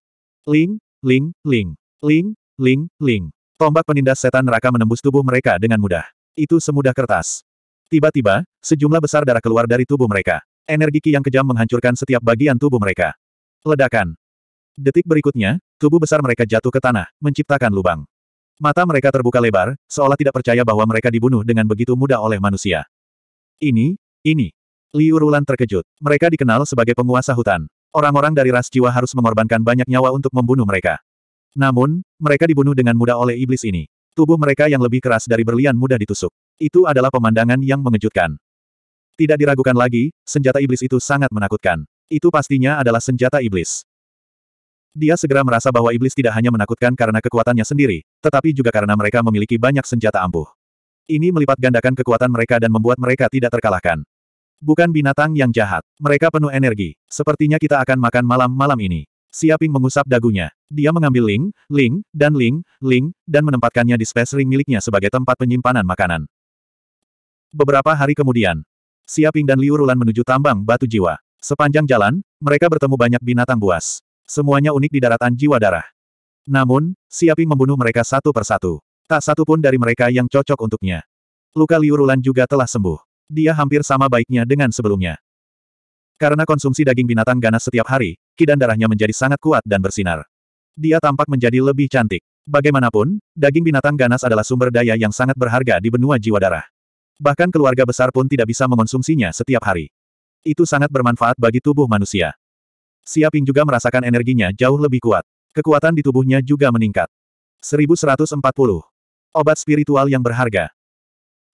Ling, ling, ling. Ling, ling, ling. Tombak penindas setan neraka menembus tubuh mereka dengan mudah. Itu semudah kertas. Tiba-tiba, sejumlah besar darah keluar dari tubuh mereka. Energi Ki yang kejam menghancurkan setiap bagian tubuh mereka. Ledakan. Detik berikutnya, tubuh besar mereka jatuh ke tanah, menciptakan lubang. Mata mereka terbuka lebar, seolah tidak percaya bahwa mereka dibunuh dengan begitu mudah oleh manusia. Ini, ini. Liu Rulan terkejut. Mereka dikenal sebagai penguasa hutan. Orang-orang dari ras jiwa harus mengorbankan banyak nyawa untuk membunuh mereka. Namun, mereka dibunuh dengan mudah oleh iblis ini. Tubuh mereka yang lebih keras dari berlian mudah ditusuk. Itu adalah pemandangan yang mengejutkan. Tidak diragukan lagi, senjata iblis itu sangat menakutkan. Itu pastinya adalah senjata iblis. Dia segera merasa bahwa iblis tidak hanya menakutkan karena kekuatannya sendiri, tetapi juga karena mereka memiliki banyak senjata ampuh. Ini melipat gandakan kekuatan mereka dan membuat mereka tidak terkalahkan. Bukan binatang yang jahat. Mereka penuh energi. Sepertinya kita akan makan malam malam ini. Siaping mengusap dagunya. Dia mengambil Ling, Ling, dan Ling, Ling, dan menempatkannya di space ring miliknya sebagai tempat penyimpanan makanan. Beberapa hari kemudian, Siaping dan Liu Rulan menuju tambang batu jiwa. Sepanjang jalan, mereka bertemu banyak binatang buas. Semuanya unik di daratan jiwa darah. Namun, Siaping membunuh mereka satu persatu. Tak satu pun dari mereka yang cocok untuknya. Luka Liu Rulan juga telah sembuh. Dia hampir sama baiknya dengan sebelumnya. Karena konsumsi daging binatang ganas setiap hari, kidan darahnya menjadi sangat kuat dan bersinar. Dia tampak menjadi lebih cantik. Bagaimanapun, daging binatang ganas adalah sumber daya yang sangat berharga di benua jiwa darah. Bahkan keluarga besar pun tidak bisa mengonsumsinya setiap hari. Itu sangat bermanfaat bagi tubuh manusia. Siaping juga merasakan energinya jauh lebih kuat. Kekuatan di tubuhnya juga meningkat. 1140. Obat spiritual yang berharga.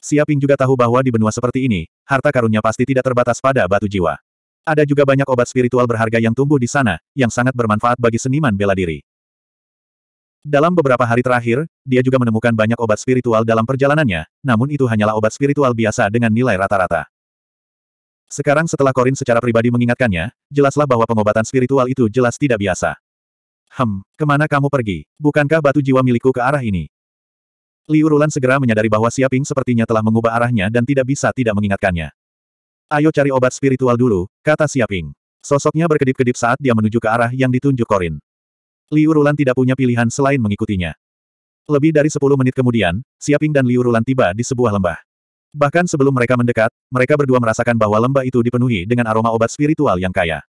Siaping juga tahu bahwa di benua seperti ini, harta karunnya pasti tidak terbatas pada batu jiwa. Ada juga banyak obat spiritual berharga yang tumbuh di sana, yang sangat bermanfaat bagi seniman bela diri. Dalam beberapa hari terakhir, dia juga menemukan banyak obat spiritual dalam perjalanannya, namun itu hanyalah obat spiritual biasa dengan nilai rata-rata. Sekarang setelah Korin secara pribadi mengingatkannya, jelaslah bahwa pengobatan spiritual itu jelas tidak biasa. Hem, kemana kamu pergi? Bukankah batu jiwa milikku ke arah ini? Liu Rulan segera menyadari bahwa Siaping sepertinya telah mengubah arahnya dan tidak bisa tidak mengingatkannya. Ayo cari obat spiritual dulu, kata Siaping. Sosoknya berkedip-kedip saat dia menuju ke arah yang ditunjuk Korin. Liu Rulan tidak punya pilihan selain mengikutinya. Lebih dari sepuluh menit kemudian, Siaping dan Liu Rulan tiba di sebuah lembah. Bahkan sebelum mereka mendekat, mereka berdua merasakan bahwa lembah itu dipenuhi dengan aroma obat spiritual yang kaya.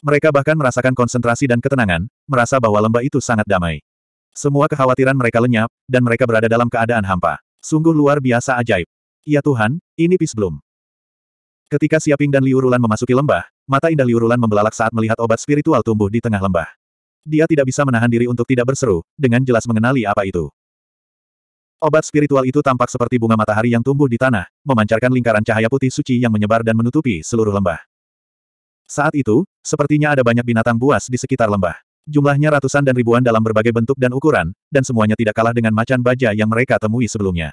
Mereka bahkan merasakan konsentrasi dan ketenangan, merasa bahwa lembah itu sangat damai. Semua kekhawatiran mereka lenyap, dan mereka berada dalam keadaan hampa. Sungguh luar biasa ajaib. Ya Tuhan, ini pis Ketika Siaping dan Liu Rulan memasuki lembah, mata indah Liu Rulan membelalak saat melihat obat spiritual tumbuh di tengah lembah dia tidak bisa menahan diri untuk tidak berseru, dengan jelas mengenali apa itu. Obat spiritual itu tampak seperti bunga matahari yang tumbuh di tanah, memancarkan lingkaran cahaya putih suci yang menyebar dan menutupi seluruh lembah. Saat itu, sepertinya ada banyak binatang buas di sekitar lembah. Jumlahnya ratusan dan ribuan dalam berbagai bentuk dan ukuran, dan semuanya tidak kalah dengan macan baja yang mereka temui sebelumnya.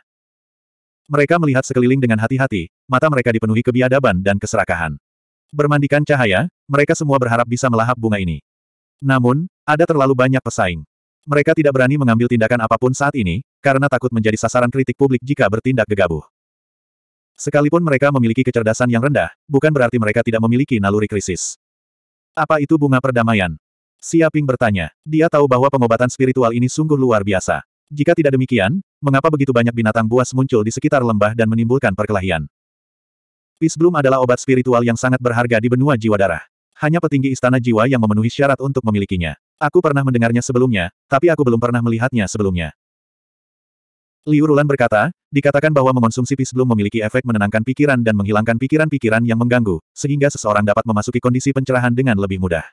Mereka melihat sekeliling dengan hati-hati, mata mereka dipenuhi kebiadaban dan keserakahan. Bermandikan cahaya, mereka semua berharap bisa melahap bunga ini. Namun, ada terlalu banyak pesaing. Mereka tidak berani mengambil tindakan apapun saat ini, karena takut menjadi sasaran kritik publik jika bertindak gegabah. Sekalipun mereka memiliki kecerdasan yang rendah, bukan berarti mereka tidak memiliki naluri krisis. Apa itu bunga perdamaian? Siaping bertanya. Dia tahu bahwa pengobatan spiritual ini sungguh luar biasa. Jika tidak demikian, mengapa begitu banyak binatang buas muncul di sekitar lembah dan menimbulkan perkelahian? Pisblum adalah obat spiritual yang sangat berharga di benua jiwa darah. Hanya petinggi istana jiwa yang memenuhi syarat untuk memilikinya. Aku pernah mendengarnya sebelumnya, tapi aku belum pernah melihatnya sebelumnya. Liu Rulan berkata, dikatakan bahwa mengonsumsi Peace Bloom memiliki efek menenangkan pikiran dan menghilangkan pikiran-pikiran yang mengganggu, sehingga seseorang dapat memasuki kondisi pencerahan dengan lebih mudah.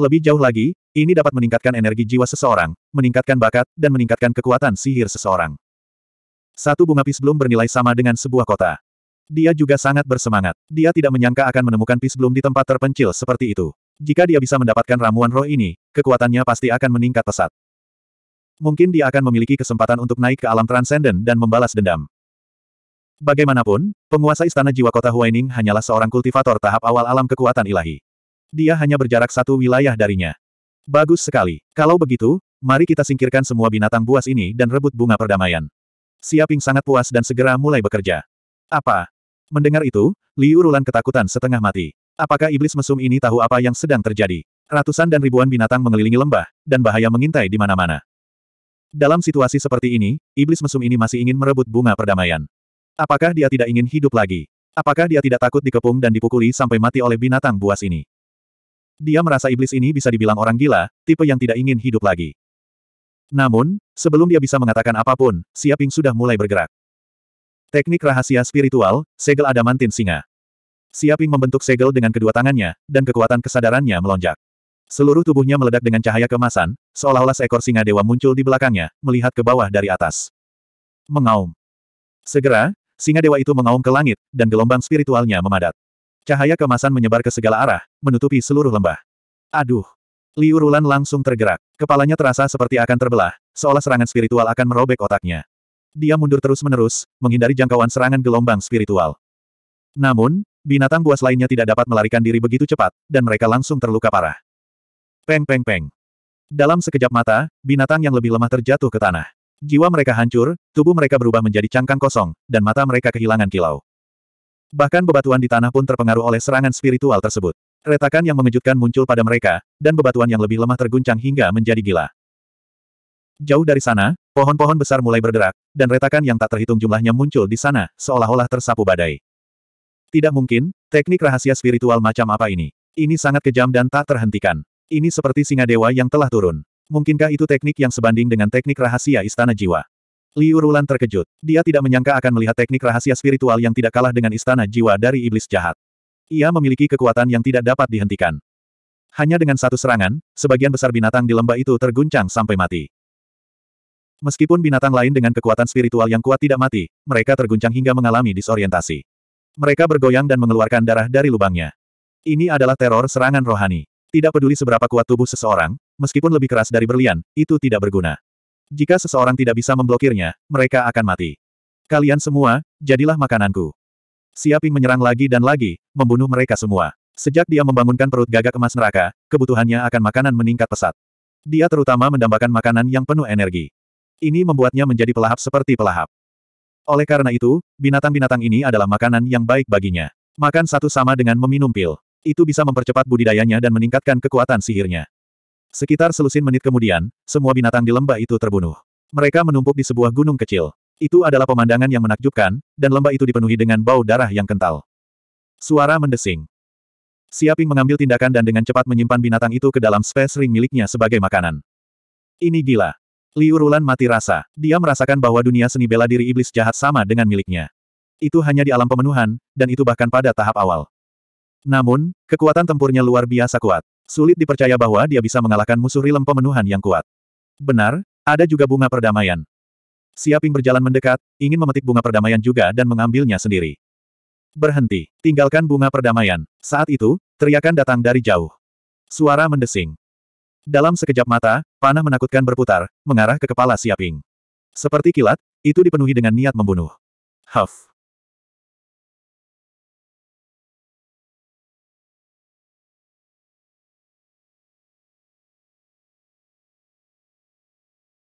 Lebih jauh lagi, ini dapat meningkatkan energi jiwa seseorang, meningkatkan bakat, dan meningkatkan kekuatan sihir seseorang. Satu bunga Peace Bloom bernilai sama dengan sebuah kota. Dia juga sangat bersemangat. Dia tidak menyangka akan menemukan Peace Bloom di tempat terpencil seperti itu. Jika dia bisa mendapatkan ramuan roh ini, kekuatannya pasti akan meningkat pesat. Mungkin dia akan memiliki kesempatan untuk naik ke alam transenden dan membalas dendam. Bagaimanapun, penguasa istana jiwa kota Huaining hanyalah seorang kultivator tahap awal alam kekuatan ilahi. Dia hanya berjarak satu wilayah darinya. Bagus sekali. Kalau begitu, mari kita singkirkan semua binatang buas ini dan rebut bunga perdamaian. Siaping sangat puas dan segera mulai bekerja. Apa? Mendengar itu, Liu Rulan ketakutan setengah mati. Apakah iblis mesum ini tahu apa yang sedang terjadi? Ratusan dan ribuan binatang mengelilingi lembah, dan bahaya mengintai di mana-mana. Dalam situasi seperti ini, iblis mesum ini masih ingin merebut bunga perdamaian. Apakah dia tidak ingin hidup lagi? Apakah dia tidak takut dikepung dan dipukuli sampai mati oleh binatang buas ini? Dia merasa iblis ini bisa dibilang orang gila, tipe yang tidak ingin hidup lagi. Namun, sebelum dia bisa mengatakan apapun, Siaping sudah mulai bergerak. Teknik rahasia spiritual, segel adamantin singa. Siaping membentuk segel dengan kedua tangannya, dan kekuatan kesadarannya melonjak. Seluruh tubuhnya meledak dengan cahaya kemasan, seolah-olah seekor singa dewa muncul di belakangnya, melihat ke bawah dari atas. Mengaum. Segera, singa dewa itu mengaum ke langit, dan gelombang spiritualnya memadat. Cahaya kemasan menyebar ke segala arah, menutupi seluruh lembah. Aduh! Liu Rulan langsung tergerak. Kepalanya terasa seperti akan terbelah, seolah serangan spiritual akan merobek otaknya. Dia mundur terus-menerus, menghindari jangkauan serangan gelombang spiritual. Namun, Binatang buas lainnya tidak dapat melarikan diri begitu cepat, dan mereka langsung terluka parah. Peng peng peng. Dalam sekejap mata, binatang yang lebih lemah terjatuh ke tanah. Jiwa mereka hancur, tubuh mereka berubah menjadi cangkang kosong, dan mata mereka kehilangan kilau. Bahkan bebatuan di tanah pun terpengaruh oleh serangan spiritual tersebut. Retakan yang mengejutkan muncul pada mereka, dan bebatuan yang lebih lemah terguncang hingga menjadi gila. Jauh dari sana, pohon-pohon besar mulai berderak, dan retakan yang tak terhitung jumlahnya muncul di sana, seolah-olah tersapu badai. Tidak mungkin, teknik rahasia spiritual macam apa ini? Ini sangat kejam dan tak terhentikan. Ini seperti singa dewa yang telah turun. Mungkinkah itu teknik yang sebanding dengan teknik rahasia istana jiwa? Liu Rulan terkejut. Dia tidak menyangka akan melihat teknik rahasia spiritual yang tidak kalah dengan istana jiwa dari iblis jahat. Ia memiliki kekuatan yang tidak dapat dihentikan. Hanya dengan satu serangan, sebagian besar binatang di lembah itu terguncang sampai mati. Meskipun binatang lain dengan kekuatan spiritual yang kuat tidak mati, mereka terguncang hingga mengalami disorientasi. Mereka bergoyang dan mengeluarkan darah dari lubangnya. Ini adalah teror serangan rohani. Tidak peduli seberapa kuat tubuh seseorang, meskipun lebih keras dari berlian, itu tidak berguna. Jika seseorang tidak bisa memblokirnya, mereka akan mati. Kalian semua, jadilah makananku. Siaping menyerang lagi dan lagi, membunuh mereka semua. Sejak dia membangunkan perut gagak emas neraka, kebutuhannya akan makanan meningkat pesat. Dia terutama mendambakan makanan yang penuh energi. Ini membuatnya menjadi pelahap seperti pelahap. Oleh karena itu, binatang-binatang ini adalah makanan yang baik baginya. Makan satu sama dengan meminum pil. Itu bisa mempercepat budidayanya dan meningkatkan kekuatan sihirnya. Sekitar selusin menit kemudian, semua binatang di lembah itu terbunuh. Mereka menumpuk di sebuah gunung kecil. Itu adalah pemandangan yang menakjubkan, dan lembah itu dipenuhi dengan bau darah yang kental. Suara mendesing. Siaping mengambil tindakan dan dengan cepat menyimpan binatang itu ke dalam space ring miliknya sebagai makanan. Ini gila. Liu Rulan mati rasa. Dia merasakan bahwa dunia seni bela diri iblis jahat sama dengan miliknya. Itu hanya di alam pemenuhan, dan itu bahkan pada tahap awal. Namun, kekuatan tempurnya luar biasa kuat. Sulit dipercaya bahwa dia bisa mengalahkan musuh rilem pemenuhan yang kuat. Benar, ada juga bunga perdamaian. Siaping berjalan mendekat, ingin memetik bunga perdamaian juga dan mengambilnya sendiri. Berhenti, tinggalkan bunga perdamaian. Saat itu, teriakan datang dari jauh. Suara mendesing. Dalam sekejap mata, panah menakutkan berputar, mengarah ke kepala Siaping. Seperti kilat, itu dipenuhi dengan niat membunuh. Huff.